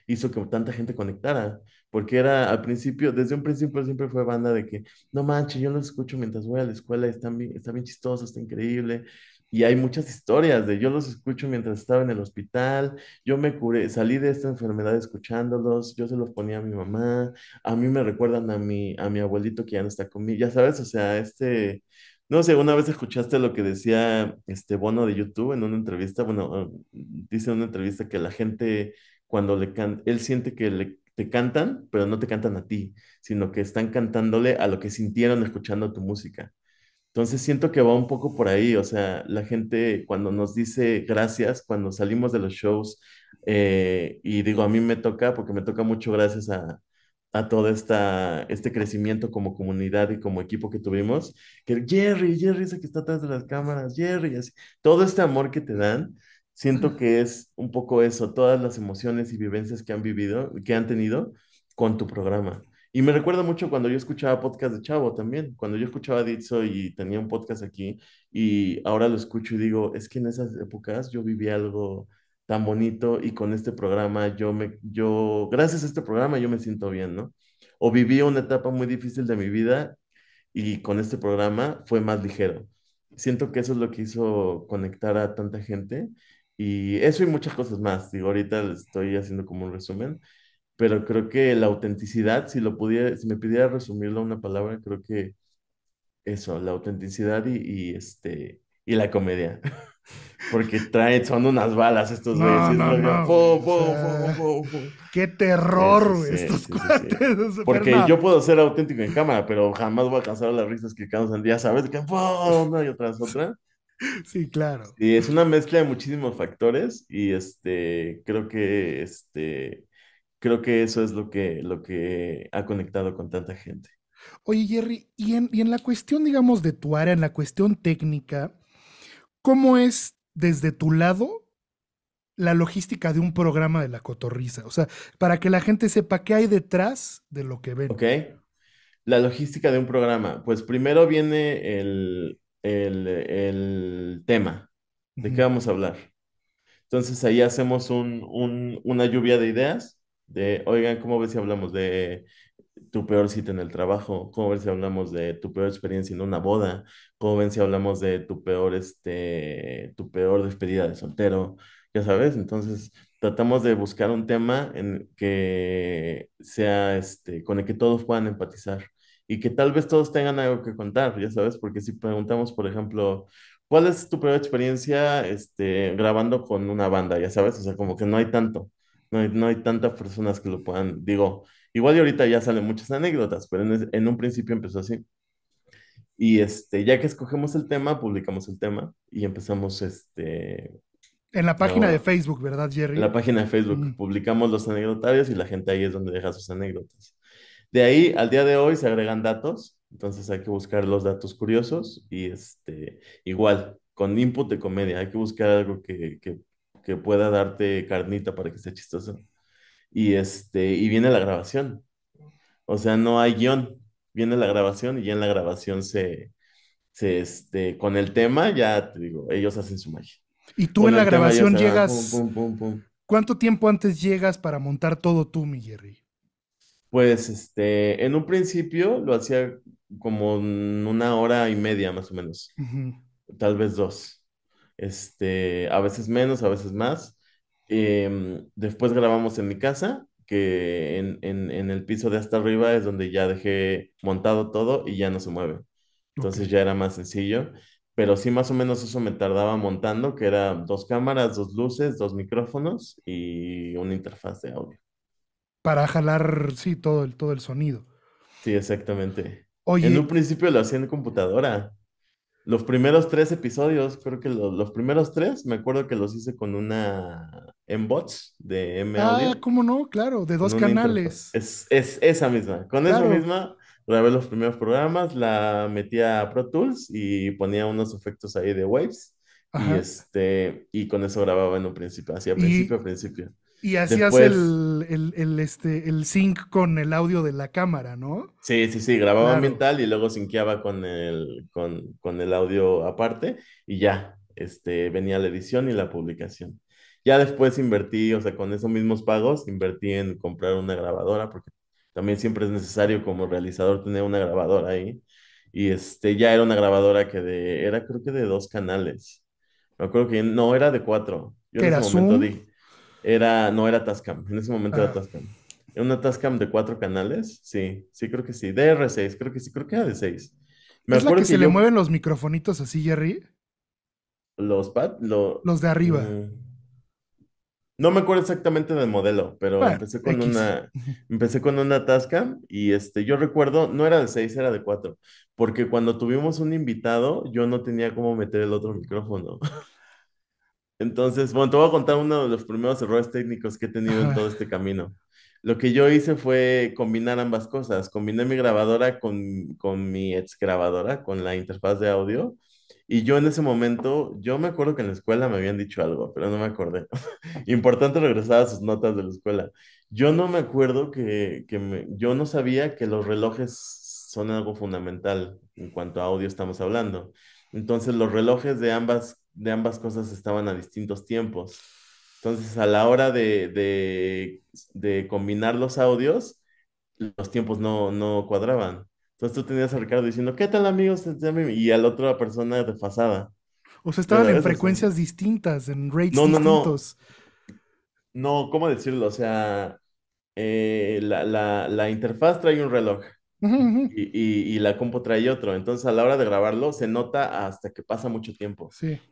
hizo que tanta gente conectara, porque era al principio, desde un principio siempre fue banda de que, no manches, yo los escucho mientras voy a la escuela, está bien chistoso, está increíble. Y hay muchas historias de yo los escucho mientras estaba en el hospital, yo me curé, salí de esta enfermedad escuchándolos, yo se los ponía a mi mamá, a mí me recuerdan a mi, a mi abuelito que ya no está conmigo, ya sabes, o sea, este, no sé, una vez escuchaste lo que decía este Bono de YouTube en una entrevista. Bueno, ah, dice en una entrevista que la gente, cuando le canta, él siente que te cantan, pero no te cantan a ti, sino que están cantándole a lo que sintieron escuchando tu música. Entonces siento que va un poco por ahí, o sea, la gente cuando nos dice gracias, cuando salimos de los shows, eh, y digo, a mí me toca, porque me toca mucho gracias a, a todo esta, este crecimiento como comunidad y como equipo que tuvimos, que Jerry, Jerry ese que está atrás de las cámaras, Jerry, todo este amor que te dan, siento que es un poco eso, todas las emociones y vivencias que han vivido, que han tenido con tu programa. Y me recuerda mucho cuando yo escuchaba podcast de Chavo también, cuando yo escuchaba Ditso y tenía un podcast aquí y ahora lo escucho y digo, es que en esas épocas yo viví algo tan bonito y con este programa yo me, yo, gracias a este programa yo me siento bien, ¿no? O viví una etapa muy difícil de mi vida y con este programa fue más ligero. Siento que eso es lo que hizo conectar a tanta gente y eso y muchas cosas más. Digo, ahorita estoy haciendo como un resumen, pero creo que la autenticidad, si lo pudiera, si me pidiera resumirlo en una palabra, creo que eso, la autenticidad y, y este, y la comedia. Porque trae son unas balas estos güeyes. No, qué terror, Porque yo puedo ser auténtico en cámara, pero jamás voy a alcanzar las risas que causan día, ¿sabes? Que una y otra otra. Sí, claro. Y es una mezcla de muchísimos factores y este, creo que este, creo que eso es lo que, lo que ha conectado con tanta gente. Oye, Jerry, y en, y en la cuestión, digamos, de tu área, en la cuestión técnica, ¿Cómo es desde tu lado la logística de un programa de la cotorriza? O sea, para que la gente sepa qué hay detrás de lo que ven. Ok. La logística de un programa. Pues primero viene el, el, el tema. ¿De qué vamos a hablar? Entonces ahí hacemos una lluvia de ideas de, oigan, ¿cómo ves si hablamos de tu peor cita en el trabajo, cómo ver si hablamos de tu peor experiencia en una boda, cómo ver si hablamos de tu peor, este, tu peor despedida de soltero, ya sabes, entonces tratamos de buscar un tema en que sea, este, con el que todos puedan empatizar y que tal vez todos tengan algo que contar, ya sabes, porque si preguntamos, por ejemplo, ¿cuál es tu peor experiencia, este, grabando con una banda, ya sabes, o sea, como que no hay tanto, no no hay tantas personas que lo puedan, digo, Igual y ahorita ya salen muchas anécdotas, pero en, un principio empezó así. Y este, ya que escogemos el tema, publicamos el tema y empezamos este... En la página de Facebook, ¿verdad, Jerry? En la página de Facebook mm. publicamos los anécdotarios y la gente ahí es donde deja sus anécdotas. De ahí, al día de hoy, se agregan datos, entonces hay que buscar los datos curiosos y este, igual, con input de comedia, hay que buscar algo que, que pueda darte carnita para que sea chistoso y, este, y viene la grabación. O sea, no hay guión, viene la grabación y ya en la grabación se, se este, con el tema ya, te digo, ellos hacen su magia. Y tú en la grabación llegas... ¿Cuánto tiempo antes llegas para montar todo tú, mi Jerry? Pues este, en un principio lo hacía como una hora y media más o menos, tal vez dos. Este, a veces menos, a veces más, Em, después grabamos en mi casa, que en, el piso de hasta arriba es donde ya dejé montado todo y ya no se mueve. Entonces ya era más sencillo, pero sí más o menos eso me tardaba montando, que era dos cámaras, dos luces, dos micrófonos y una interfaz de audio. Para jalar, sí, todo el, todo el sonido. Sí, exactamente. en un principio lo hacía en computadora. Los primeros tres episodios, creo que los, los primeros tres, me acuerdo que los hice con una M-Bots de M ah, Audio. Ah, ¿cómo no? Claro, de dos canales. Es, es, esa misma. Con esa misma grabé los primeros programas, la metía a Pro Tools y ponía unos efectos ahí de waves. Y, este, y con eso grababa en un principio, así principio a principio. Y hacías el, el, este, el sync con el audio de la cámara, ¿no? Sí, sí, sí, grababa ambiental y luego sinqueaba con el, con, el audio aparte y ya, este, venía la edición y la publicación. Ya después invertí, o sea, con esos mismos pagos, invertí en comprar una grabadora, porque también siempre es necesario como realizador tener una grabadora ahí. Y este, ya era una grabadora que de, era creo que de dos canales. Me acuerdo que no, era de cuatro. Yo en ese Zoom? Era, no, era Tascam, en ese momento era ah. Tascam. Era una Tascam de cuatro canales, sí, sí, creo que sí. DR6, creo que sí, creo que era de seis. Me ¿Es que, se le mueven los microfonitos así, Jerry? Los pad, los de arriba. Eh, no me acuerdo exactamente del modelo, pero empecé con una empecé con una Tascam y este yo recuerdo no era de seis, era de cuatro porque cuando tuvimos un invitado yo no tenía cómo meter el otro micrófono. Entonces, bueno, te voy a contar uno de los primeros errores técnicos que he tenido en todo este camino. Lo que yo hice fue combinar ambas cosas. Combiné mi grabadora con, mi ex grabadora, con la interfaz de audio. Y yo en ese momento, yo me acuerdo que en la escuela me habían dicho algo, pero no me acordé. Importante regresar a sus notas de la escuela. Yo no me acuerdo que, yo no sabía que los relojes son algo fundamental en cuanto a audio estamos hablando. Entonces los relojes de ambas de ambas cosas estaban a distintos tiempos. Entonces, a la hora de, combinar los audios, los tiempos no, no, cuadraban. Entonces tú tenías a Ricardo diciendo, ¿qué tal amigos? Este, este, este", y a la otra persona de pasada. O sea, estaban en frecuencias distintas, en rates no, distintos. No, no, no. ¿cómo decirlo? O sea, eh, la interfaz trae un reloj y, y, la compo trae otro. Entonces, a la hora de grabarlo, se nota hasta que pasa mucho tiempo.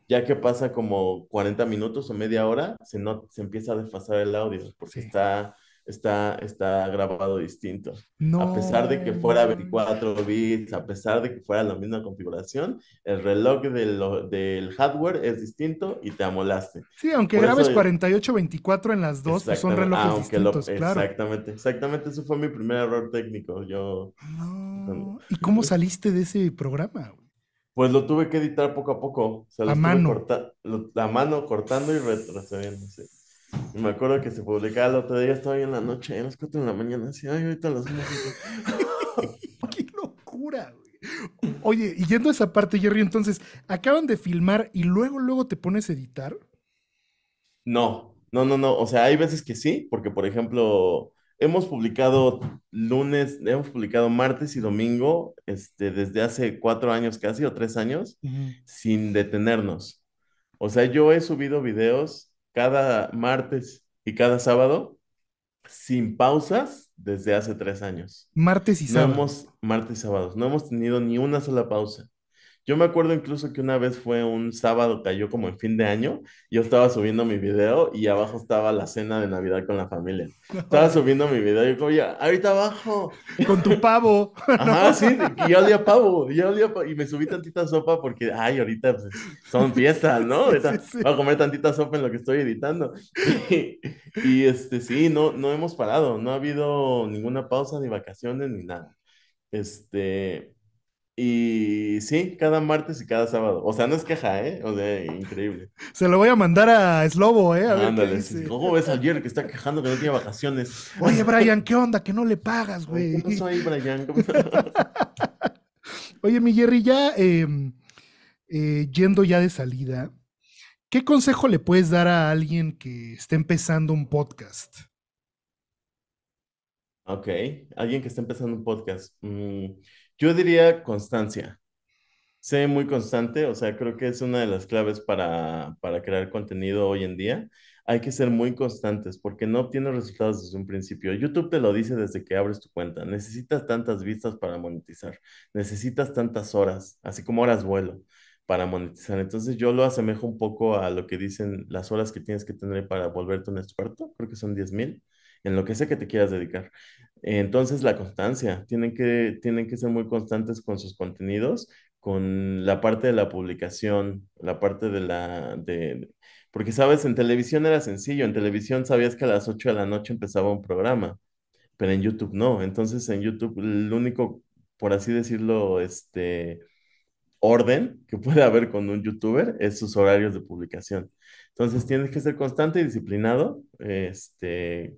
Ya que pasa como 40 minutos o media hora, se, se empieza a desfasar el audio porque está está, está grabado distinto. No. A pesar de que fuera 24 bits, a pesar de que fuera la misma configuración, el reloj del, hardware es distinto y te amolaste. Sí, aunque grabes 48, 24 en las dos, pues son relojes distintos, claro. Exactamente, exactamente. Eso fue mi primer error técnico. Yo... ¿Y cómo pues saliste de ese programa? Pues lo tuve que editar poco a poco. a mano. la mano cortando y retrocediendo, sí. Me acuerdo que se publicaba el otro día, estaba en la noche, a las 4 de la mañana, así, ay, ahorita las ¡Qué locura, Oye, y yendo a esa parte, Jerry, entonces, ¿acaban de filmar y luego, luego te pones a editar? No, no, no, no. O sea, hay veces que sí, porque, por ejemplo, hemos publicado lunes, hemos publicado martes y domingo, este, desde hace cuatro años casi, o tres años, sin detenernos. O sea, yo he subido videos cada martes y cada sábado sin pausas desde hace tres años. Martes y martes y sábados. No hemos tenido ni una sola pausa. Yo me acuerdo incluso que una vez fue un sábado, cayó como en fin de año, yo estaba subiendo mi video y abajo estaba la cena de Navidad con la familia. Estaba subiendo mi video y yo como, ya, ahorita abajo. Con tu pavo. Ajá, sí, y yo olía pavo, y me subí tantita sopa porque, ay, ahorita pues, son fiestas, ¿no? voy a comer tantita sopa en lo que estoy editando. Y, y este, sí, no, no hemos parado, no ha habido ninguna pausa, ni vacaciones, ni nada. Este, y sí, cada martes y cada sábado. O sea, no es queja, ¿eh? O sea, increíble. Se lo voy a mandar a Slobo, ¿eh? Ándale. ¿Cómo ves Jerry que está quejando que no tiene vacaciones? Oye, Brian, ¿qué onda? Que no le pagas, güey. No soy Brian? Oye, mi Jerry, ya em, eh, yendo ya de salida, ¿qué consejo le puedes dar a alguien que está empezando un podcast? Ok, alguien que está empezando un podcast. Mm. Yo diría constancia. Sé muy constante, o sea, creo que es una de las claves para, crear contenido hoy en día. Hay que ser muy constantes porque no obtienes resultados desde un principio. YouTube te lo dice desde que abres tu cuenta. Necesitas tantas vistas para monetizar. Necesitas tantas horas, así como horas vuelo para monetizar. Entonces yo lo asemejo un poco a lo que dicen las horas que tienes que tener para volverte un experto, creo que son 10 mil, en lo que sea que te quieras dedicar. Entonces, la constancia, tienen que, tienen que ser muy constantes con sus contenidos, con la parte de la publicación, la parte de la... De, porque, sabes, en televisión era sencillo, en televisión sabías que a las 8 de la noche empezaba un programa, pero en YouTube no. Entonces, en YouTube, el único, por así decirlo, este orden que puede haber con un youtuber es sus horarios de publicación. Entonces tienes que ser constante y disciplinado, este,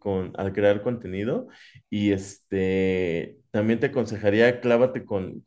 con, al crear contenido. Y este, también te aconsejaría, clávate con,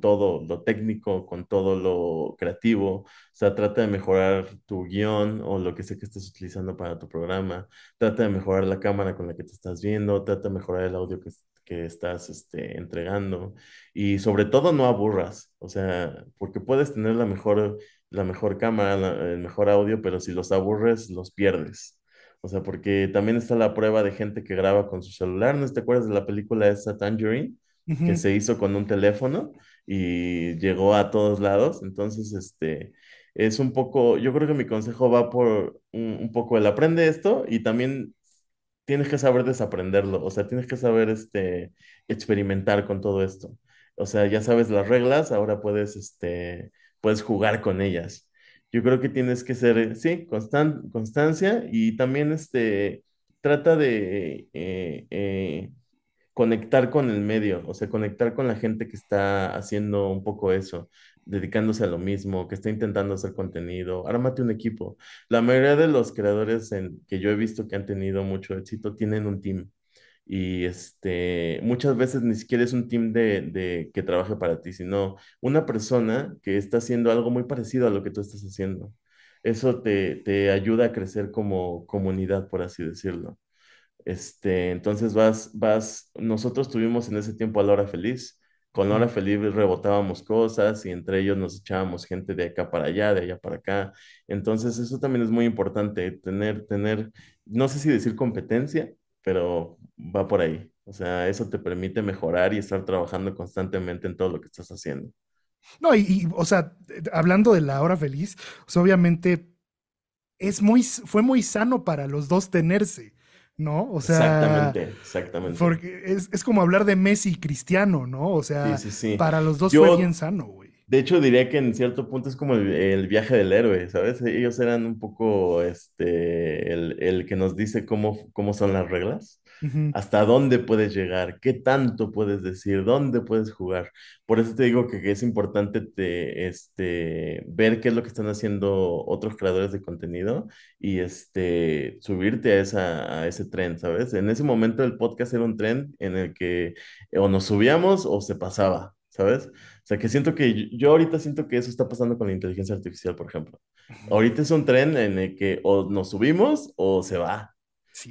todo lo técnico, con todo lo creativo. O sea, trata de mejorar tu guión o lo que sea que estés utilizando para tu programa. Trata de mejorar la cámara con la que te estás viendo. Trata de mejorar el audio que, que estás este, entregando. Y sobre todo, no aburras. O sea, porque puedes tener la mejor, la mejor cámara, el mejor audio, pero si los aburres, los pierdes. O sea, porque también está la prueba de gente que graba con su celular. ¿No te acuerdas de la película esa Tangerine? Que se hizo con un teléfono y llegó a todos lados. Entonces, este, es un poco, yo creo que mi consejo va por un, poco el aprende esto y también tienes que saber desaprenderlo. O sea, tienes que saber, este, experimentar con todo esto. O sea, ya sabes las reglas, ahora puedes, este, puedes jugar con ellas yo creo que tienes que ser, eh, sí, constancia y también este, trata de eh, eh, conectar con el medio, o sea, conectar con la gente que está haciendo un poco eso, dedicándose a lo mismo, que está intentando hacer contenido, ármate un equipo. La mayoría de los creadores en, que yo he visto que han tenido mucho éxito tienen un team. Y este, muchas veces ni siquiera es un team de, que trabaje para ti, sino una persona que está haciendo algo muy parecido a lo que tú estás haciendo. Eso te, ayuda a crecer como comunidad, por así decirlo. Este, entonces vas, vas, nosotros tuvimos en ese tiempo a Laura Feliz. Con Laura Feliz rebotábamos cosas y entre ellos nos echábamos gente de acá para allá, de allá para acá. Entonces eso también es muy importante, tener, tener, no sé si decir competencia, pero va por ahí. O sea, eso te permite mejorar y estar trabajando constantemente en todo lo que estás haciendo. No, y, o sea, eh, hablando de la hora feliz, obviamente es muy, fue muy sano para los dos tenerse. ¿no? O sea, exactamente, exactamente. Porque es, como hablar de Messi y Cristiano, ¿no? O sea, para los dos fue bien sano, güey. De hecho, diría que en cierto punto es como el, viaje del héroe, ¿sabes? Ellos eran un poco este, el, el que nos dice cómo, cómo son las reglas, hasta dónde puedes llegar, qué tanto puedes decir, dónde puedes jugar. Por eso te digo que, es importante te, este, ver qué es lo que están haciendo otros creadores de contenido y este, subirte a, esa, a ese tren, ¿sabes? En ese momento el podcast era un tren en el que o nos subíamos o se pasaba, ¿sabes? sea, que siento que yo ahorita siento que eso está pasando con la inteligencia artificial, por ejemplo. Ahorita es un tren en el que o nos subimos o se va.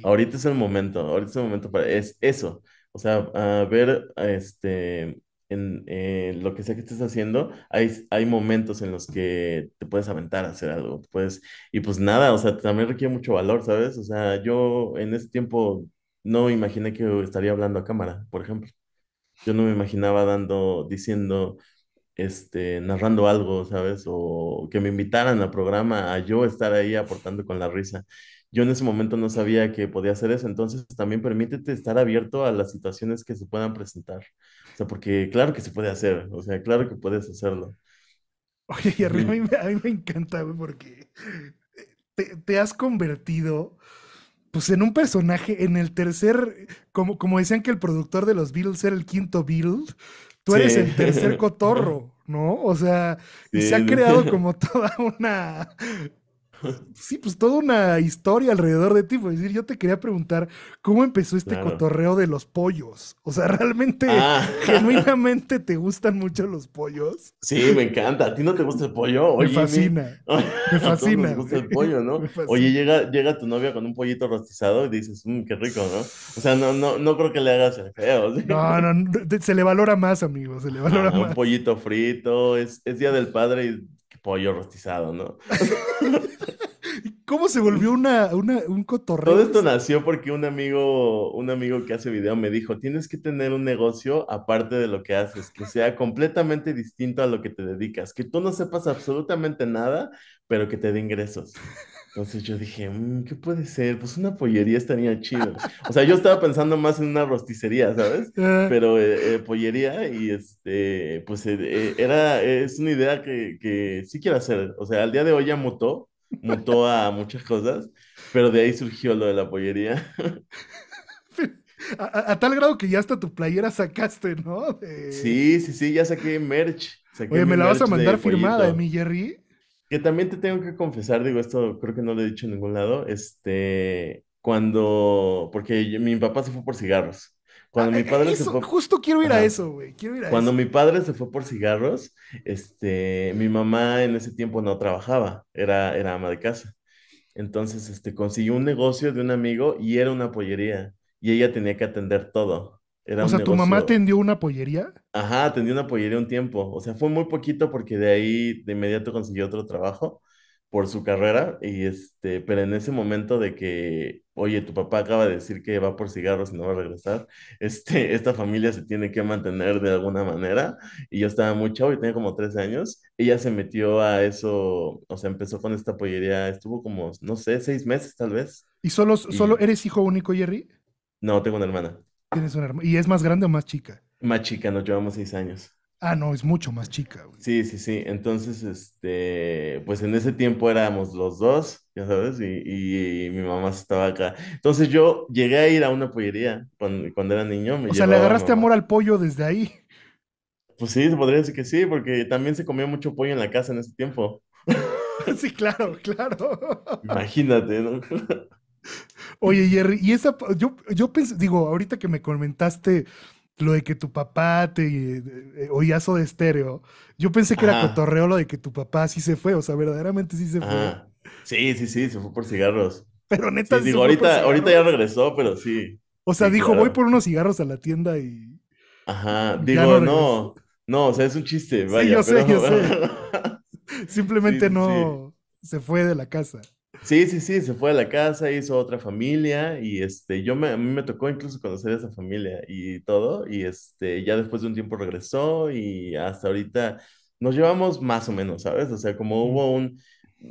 Ahorita es el momento, ahorita es el momento para es eso. O sea, a ver este, en, lo que sea que estés haciendo, hay, hay momentos en los que te puedes aventar a hacer algo. Puedes, y pues nada, o sea, también requiere mucho valor, ¿sabes? O sea, yo en ese tiempo no imaginé que estaría hablando a cámara, por ejemplo. Yo no me imaginaba dando, diciendo, este, narrando algo, ¿sabes? O que me invitaran al programa a yo estar ahí aportando con la risa. Yo en ese momento no sabía que podía hacer eso, entonces también permítete estar abierto a las situaciones que se puedan presentar. O sea, porque claro que se puede hacer, o sea, claro que puedes hacerlo. Oye, y a, mí, a mí me encanta, güey, porque eh, te has convertido, pues en un personaje, en el tercer, como, como decían que el productor de los Beatles era el quinto Beatles, tú eres el tercer cotorro, ¿no? O sea, y se ha creado como toda una, Sí, pues toda una historia alrededor de ti. Pues, decir, yo te quería preguntar cómo empezó este cotorreo de los pollos. O sea, ¿realmente ah. genuinamente te gustan mucho los pollos? Sí, me encanta. ¿A ti no te gusta el pollo? me fascina. Me, fascina. gusta el pollo, ¿no? Oye, llega, llega tu novia con un pollito rostizado y dices, mm, qué rico, ¿no? O sea, no, no, no creo que le hagas el feo. No, no, se le valora más, amigo. Se le valora ah, más. Un pollito frito, es, es día del padre y pollo rostizado, ¿no? ¿Cómo se volvió una, una, un cotorreo? Todo esto nació porque un amigo, un amigo que hace video me dijo, tienes que tener un negocio aparte de lo que haces, que sea completamente distinto a lo que te dedicas, que tú no sepas absolutamente nada, pero que te dé ingresos. Entonces yo dije, mm, ¿qué puede ser? Pues una pollería estaría chido. O sea, yo estaba pensando más en una rosticería, ¿sabes? Ah. Pero eh, eh, pollería y este, pues eh, era, es una idea que, sí quiero hacer. O sea, al día de hoy ya mutó, mutó a muchas cosas, pero de ahí surgió lo de la pollería. A, tal grado que ya hasta tu playera sacaste, ¿no? Sí, sí, sí, ya saqué merch. Oye, me la vas a mandar firmada, mi Jerry que también te tengo que confesar, digo, esto creo que no lo he dicho en ningún lado, este, cuando, porque mi papá se fue por cigarros. Ah, cuando mi eh, padre se fue... Justo quiero ir a eso, güey. Quiero ir a Cuando mi padre se fue por cigarros, este, mi mamá en ese tiempo no trabajaba, era, era ama de casa. Entonces, este, consiguió un negocio de un amigo y era una pollería. Y ella tenía que atender todo o sea, ¿tu mamá tendió una pollería? Ajá, atendió una pollería un tiempo. O sea, fue muy poquito porque de ahí de inmediato consiguió otro trabajo por su carrera. Y este, pero en ese momento de que, oye, tu papá acaba de decir que va por cigarros y no va a regresar, este, esta familia se tiene que mantener de alguna manera. Y yo estaba muy chavo y tenía como 13 años. Ella se metió a eso, o sea, empezó con esta pollería. Estuvo como, no sé, seis meses tal vez. ¿Y solo, y... solo eres hijo único, Jerry? No, tengo una hermana. Tienes ¿Y es más grande o más chica? Más chica, nos llevamos seis años. Ah, no, es mucho más chica. Sí, sí, sí. Entonces, este, pues en ese tiempo éramos los dos, ya sabes, y, mi mamá estaba acá. Entonces yo llegué a ir a una pollería cuando, era niño. o sea, le agarraste amor al pollo desde ahí. Pues sí, se podría decir que sí, porque también se comía mucho pollo en la casa en ese tiempo. sí, claro, claro. Imagínate, ¿no? Oye, Jerry, y esa, yo, pensé, digo, ahorita que me comentaste lo de que tu papá te eh, eh, oyazo de estéreo, yo pensé que era cotorreo lo de que tu papá sí se fue, o sea, verdaderamente sí se fue. Sí, sí, sí, se fue por cigarros. Pero neta. Sí, digo, ahorita, ahorita ya regresó, pero sí. O sea, dijo, voy por unos cigarros a la tienda y. Ajá, digo, no, no, o sea, es un chiste, vaya. Sí, yo sé, yo sé. Simplemente no se fue de la casa. Sí, sí, sí, se fue a la casa, hizo otra familia y este, yo me, a mí me tocó incluso conocer a esa familia y todo y este, ya después de un tiempo regresó y hasta ahorita nos llevamos más o menos, ¿sabes? O sea, como hubo un,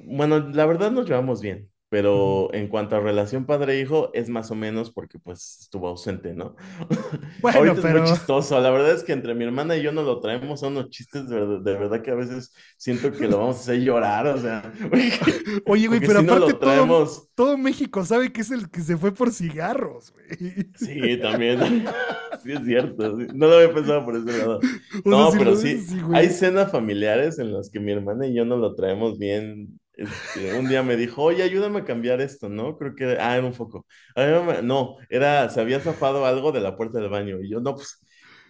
bueno, la verdad nos llevamos bien, pero en cuanto a relación padre-hijo es más o menos porque pues estuvo ausente, ¿no? Bueno, es muy chistoso, la verdad es que entre mi hermana y yo no lo traemos son unos chistes de, verdad que a veces siento que lo vamos a hacer llorar, o sea. Oye, güey, pero aparte todo, México sabe que es el que se fue por cigarros, güey. Sí, también. sí es cierto, no lo había pensado por ese lado. No, pero sí, hay cenas familiares en las que mi hermana y yo no lo traemos bien este, un día me dijo, oye, ayúdame a cambiar esto, ¿no? Creo que, ah, era un foco. No, era, se había zafado algo de la puerta del baño. Y yo, no, pues,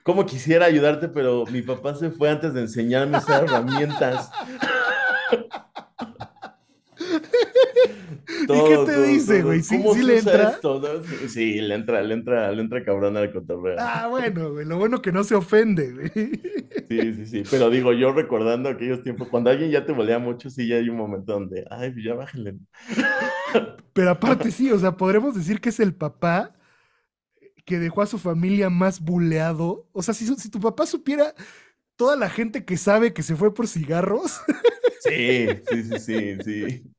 como quisiera ayudarte, pero mi papá se fue antes de enseñarme esas herramientas. ¿Y qué te dice, güey? ¿Sí, le entra? Sí, le entra, le entra, le entra cabrón al cotorreo. Ah, bueno, güey, lo bueno que no se ofende, Sí, sí, sí, pero digo, yo recordando aquellos tiempos, cuando alguien ya te volea mucho, sí, ya hay un momento donde, ay, ya bájale. Pero aparte sí, o sea, podremos decir que es el papá que dejó a su familia más buleado. O sea, si, si tu papá supiera toda la gente que sabe que se fue por cigarros. Sí, sí, sí, sí, sí.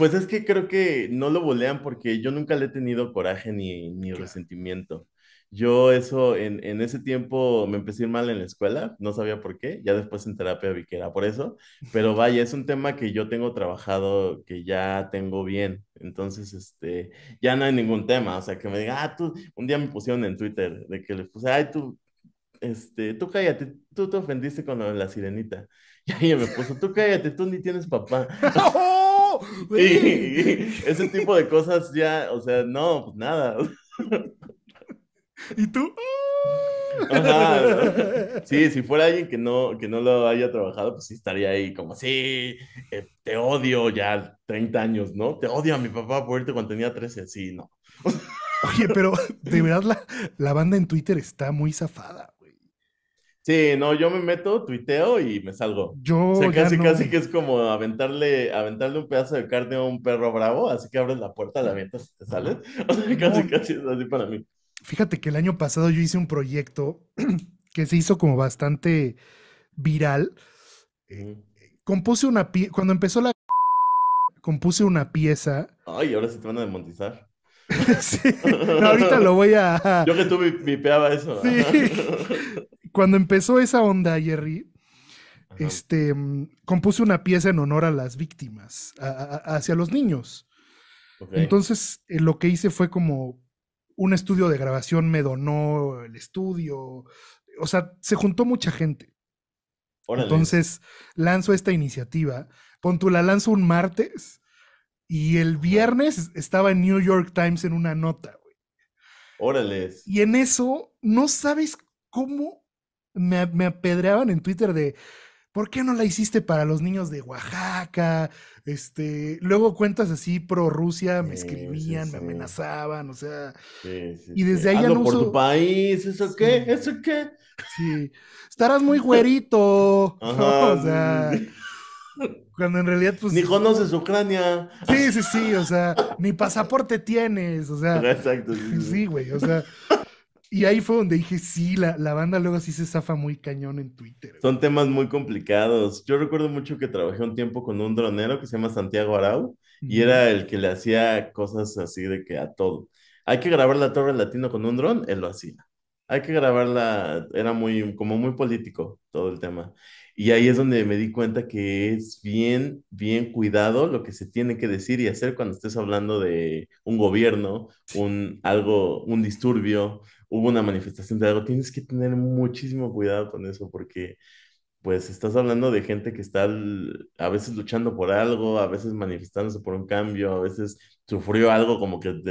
Pues es que creo que no lo bolean porque yo nunca le he tenido coraje ni, resentimiento. Yo eso, en, ese tiempo me empecé a ir mal en la escuela, no sabía por qué, ya después en terapia vi que era por eso, pero vaya, es un tema que yo tengo trabajado, que ya tengo bien, entonces, este, ya no hay ningún tema, o sea, que me diga, ah, tú, un día me pusieron en Twitter, de que le puse, ay, tú, este, tú cállate, tú te ofendiste con la sirenita, y ahí me puso, tú cállate, tú ni tienes papá. Y, ese tipo de cosas ya, o sea, no, pues nada. ¿Y tú? Sí, si fuera alguien que no, que no lo haya trabajado, pues sí estaría ahí como, sí, eh, te odio ya 30 años, ¿no? Te odio a mi papá por cuando tenía 13, sí, no. Oye, pero de verdad la, la banda en Twitter está muy zafada. Sí, no, yo me meto, tuiteo y me salgo. Yo. O sea, casi, casi que es como aventarle, aventarle un pedazo de carne a un perro bravo, así que abres la puerta, la avientas y te sales. O sea, casi, casi es así para mí. Fíjate que el año pasado yo hice un proyecto que se hizo como bastante viral. compuse una pieza, cuando empezó la compuse una pieza. Ay, ahora sí te van a desmontizar. sí. ahorita lo voy a. Yo que tú vipeaba eso. Sí cuando empezó esa onda, Jerry, este, mm, compuse una pieza en honor a las víctimas, hacia los niños. Entonces, eh, lo que hice fue como un estudio de grabación me donó el estudio, o sea, se juntó mucha gente. Órale. Entonces, lanzo esta iniciativa, pon la lanzo un martes y el viernes estaba en New York Times en una nota, güey. Órale. Y en eso no sabes cómo me, apedreaban en Twitter de, ¿por qué no la hiciste para los niños de Oaxaca? Este, luego cuentas así pro Rusia, me escribían, me amenazaban, o sea, y desde ahí no por tu país, ¿eso qué? ¿Eso qué? Sí, estarás muy güerito, o sea, cuando en realidad pues... Ni conoces Ucrania. Sí, sí, sí, o sea, ni pasaporte tienes, o sea... Exacto. Sí, güey, o sea... Y ahí fue donde dije, sí, la, la banda luego sí se zafa muy cañón en Twitter. Son temas muy complicados. Yo recuerdo mucho que trabajé un tiempo con un dronero que se llama Santiago Arau y era el que le hacía cosas así de que a todo. Hay que grabar la Torre Latino con un dron, él lo hacía. Hay que grabarla, era muy, como muy político todo el tema. Y ahí es donde me di cuenta que es bien, bien cuidado lo que se tiene que decir y hacer cuando estés hablando de un gobierno, un algo, un disturbio, hubo una manifestación de algo, tienes que tener muchísimo cuidado con eso porque pues estás hablando de gente que está a veces luchando por algo, a veces manifestándose por un cambio, a veces sufrió algo como que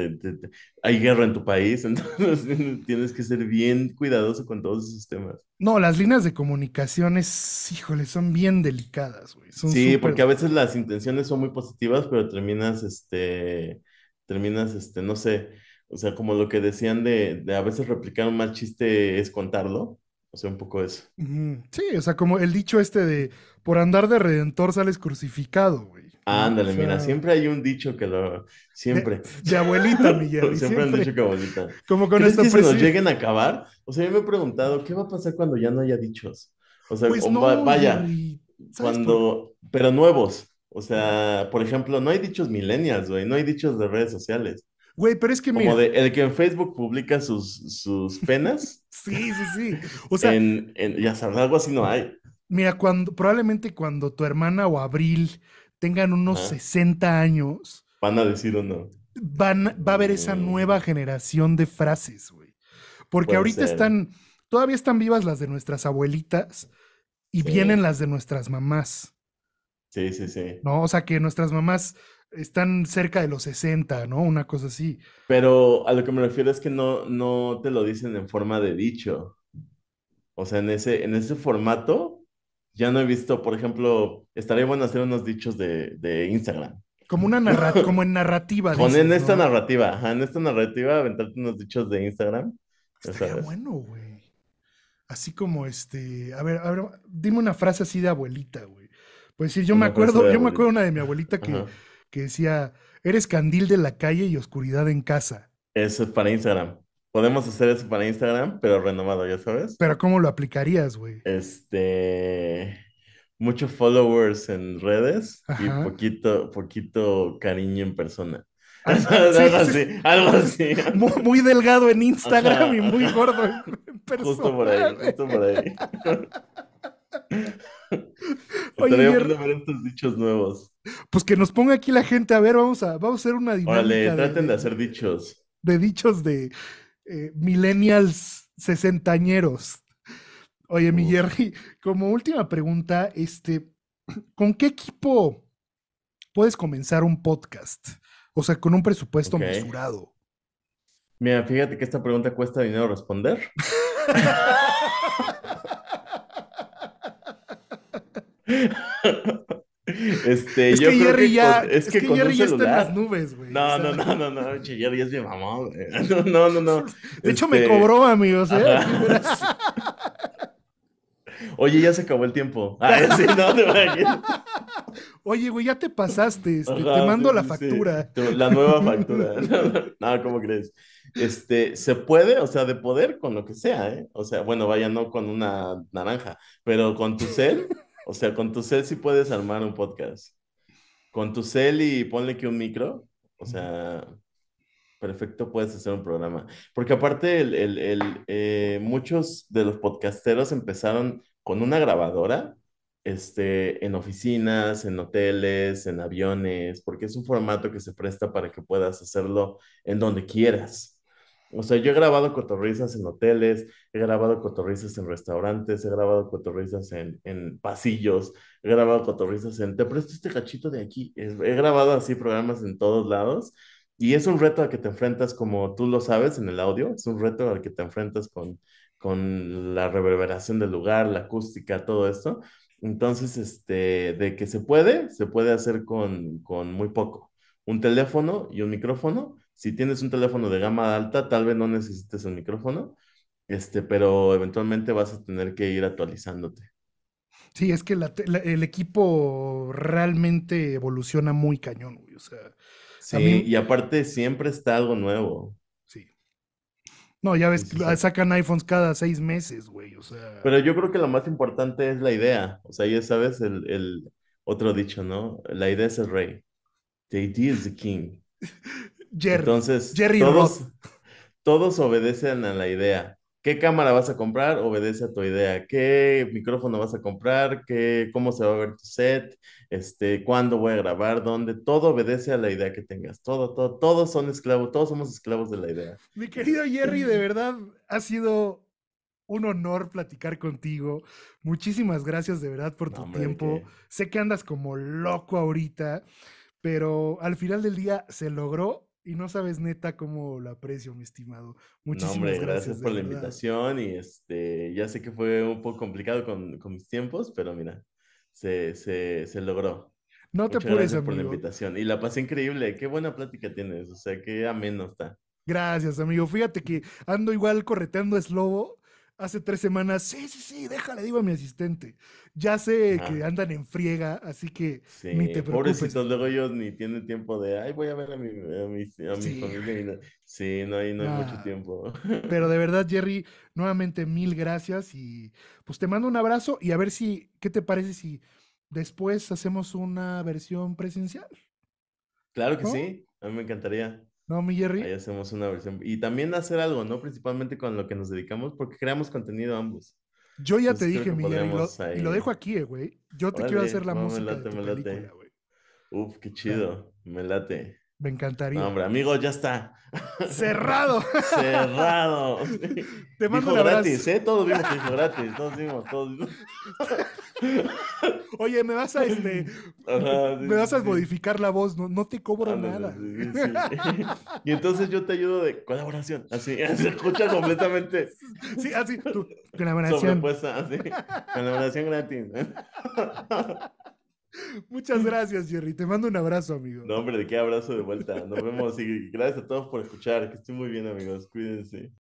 hay guerra en tu país, entonces tienes que ser bien cuidadoso con todos esos temas. No, las líneas de comunicaciones, híjole, son bien delicadas, güey. sí, porque a veces las intenciones son muy positivas, pero terminas, este, terminas, este, no sé, o sea, como lo que decían de, a veces replicar un mal chiste es contarlo. O sea, un poco eso. Sí, o sea, como el dicho este de por andar de redentor sales crucificado, güey. Ándale, mira, siempre hay un dicho que lo. Siempre. De, abuelita, Miguel. siempre, siempre, han dicho que abuelita. Como con ¿Crees que pues, lleguen a acabar? O sea, yo me he preguntado, ¿qué va a pasar cuando ya no haya dichos? O sea, pues vaya, cuando. Pero nuevos. O sea, por ejemplo, no hay dichos millennials, güey, no hay dichos de redes sociales. Güey, pero es que mira. Como el que en Facebook publica sus, penas. sí, sí, sí. O sea. En, en, ya algo así no hay. Mira, cuando, probablemente cuando tu hermana o Abril tengan unos 60 años. Van a decir o no. Van, va a haber esa mm. nueva generación de frases, güey. Porque ahorita están, todavía están vivas las de nuestras abuelitas y vienen las de nuestras mamás. Sí, sí, sí. No, o sea que nuestras mamás están cerca de los 60, ¿no? Una cosa así. Pero a lo que me refiero es que no, no te lo dicen en forma de dicho. O sea, en ese, en ese formato ya no he visto, por ejemplo, estaría bueno hacer unos dichos de, Instagram. Como una narrativa, como en narrativa. Con en esta narrativa, en esta narrativa, aventarte unos dichos de Instagram. Estaría bueno, güey. Así como este, a ver, dime una frase así de abuelita, güey. Pues sí, yo me acuerdo, yo me acuerdo una de mi abuelita que, que decía, eres candil de la calle y oscuridad en casa. Eso es para Instagram. Podemos hacer eso para Instagram, pero renovado, ya sabes. Pero ¿cómo lo aplicarías, güey? Este, muchos followers en redes y poquito, poquito cariño en persona. Ah, algo, Así, algo así, muy, delgado en Instagram y muy gordo en persona. Justo por ahí, justo por ahí. Estaría er dichos nuevos pues que nos ponga aquí la gente, a ver, vamos a, vamos a hacer una dinámica. traten de, hacer dichos. De dichos de eh, millennials sesentañeros. Oye, mi Jerry, como última pregunta, este, ¿con qué equipo puedes comenzar un podcast? O sea, con un presupuesto mesurado. Mira, fíjate que esta pregunta cuesta dinero responder. Este, es yo que creo Jerry que ya, es con Jerry está en las nubes, güey. No, no, no, no, no, no, Jerry es mi mamá, güey. No, no, no, De hecho, me este, cobró, amigos, ¿eh? Oye, ya se acabó el tiempo. Ah, eh, sí, no, te Oye, güey, ya te pasaste. Este, te mando la factura. La nueva factura. no, ¿cómo crees? Este, se puede, o sea, de poder con lo que sea, ¿eh? O sea, bueno, vaya, no con una naranja, pero con tu cel o sea, con tu cel sí puedes armar un podcast. Con tu cel y ponle que un micro, o sea, perfecto puedes hacer un programa. Porque aparte, el, eh, muchos de los podcasteros empezaron con una grabadora este, en oficinas, en hoteles, en aviones, porque es un formato que se presta para que puedas hacerlo en donde quieras. O sea, yo he grabado cotorrizas en hoteles, he grabado cotorrizas en restaurantes, he grabado cotorrizas en, en pasillos, he grabado cotorrizas en, te presto este cachito de aquí. He grabado así programas en todos lados y es un reto al que te enfrentas, como tú lo sabes en el audio, es un reto al que te enfrentas con, con la reverberación del lugar, la acústica, todo esto. Entonces, este, de que se puede, se puede hacer con, con muy poco. Un teléfono y un micrófono si tienes un teléfono de gama alta, tal vez no necesites el micrófono, este, pero eventualmente vas a tener que ir actualizándote. Sí, es que el equipo realmente evoluciona muy cañón, güey. O sea, sí, y aparte siempre está algo nuevo. Sí. No, ya ves, sacan iPhones cada seis meses, güey. O sea... Pero yo creo que lo más importante es la idea. O sea, ya sabes el, otro dicho, ¿no? La idea es el rey. The idea is the king. Entonces, todos, obedecen a la idea. ¿Qué cámara vas a comprar? Obedece a tu idea. ¿Qué micrófono vas a comprar? ¿Qué, ¿Cómo se va a ver tu set? Este, ¿Cuándo voy a grabar? ¿Dónde? Todo obedece a la idea que tengas. Todo, todo, todos son esclavos, todos somos esclavos de la idea. Mi querido Jerry, de verdad ha sido un honor platicar contigo. Muchísimas gracias de verdad por tu tiempo. Sé que andas como loco ahorita, pero al final del día se logró y no sabes neta cómo lo aprecio, mi estimado. Muchísimas gracias, por la invitación y este, ya sé que fue un poco complicado con, con mis tiempos, pero mira, se, se, se logró. No te pures amigo. por la invitación y la pasé increíble. Qué buena plática tienes, o sea, qué ameno está. Gracias, amigo. Fíjate que ando igual correteando es lobo hace tres semanas, sí, sí, sí, déjale, digo a mi asistente. Ya sé que andan en friega, así que ni te preocupes. Pobrecitos, luego ellos ni tienen tiempo de, ay, voy a ver a mi, familia. sí, no, hay, mucho ah, tiempo. Pero de verdad, Jerry, nuevamente mil gracias y pues te mando un abrazo y a ver si, ¿qué te parece si después hacemos una versión presencial? Claro que sí, a mí me encantaría. ¿No, mi Jerry? Ahí hacemos una versión. Y también hacer algo, ¿no? Principalmente con lo que nos dedicamos, porque creamos contenido ambos. Yo ya te dije, mi Jerry, lo, y lo dejo aquí, eh, güey. Yo te quiero hacer la música. Me late, me late. Uf, qué chido. Me late. Me encantaría. hombre, amigo, ya está. Cerrado. Cerrado. Te mando dijo un abrazo. gratis, ¿eh? Todos vimos que dijo gratis. Todos vimos, todos vimos. Oye, me vas a este, me vas a modificar la voz, no, te cobro nada. y entonces yo te ayudo de colaboración, así, se escucha completamente. Sí, así, tu colaboración. Así, colaboración gratis. Muchas gracias, Jerry. Te mando un abrazo, amigo. No, hombre, de qué abrazo de vuelta. Nos vemos y gracias a todos por escuchar. Que estén muy bien, amigos. Cuídense.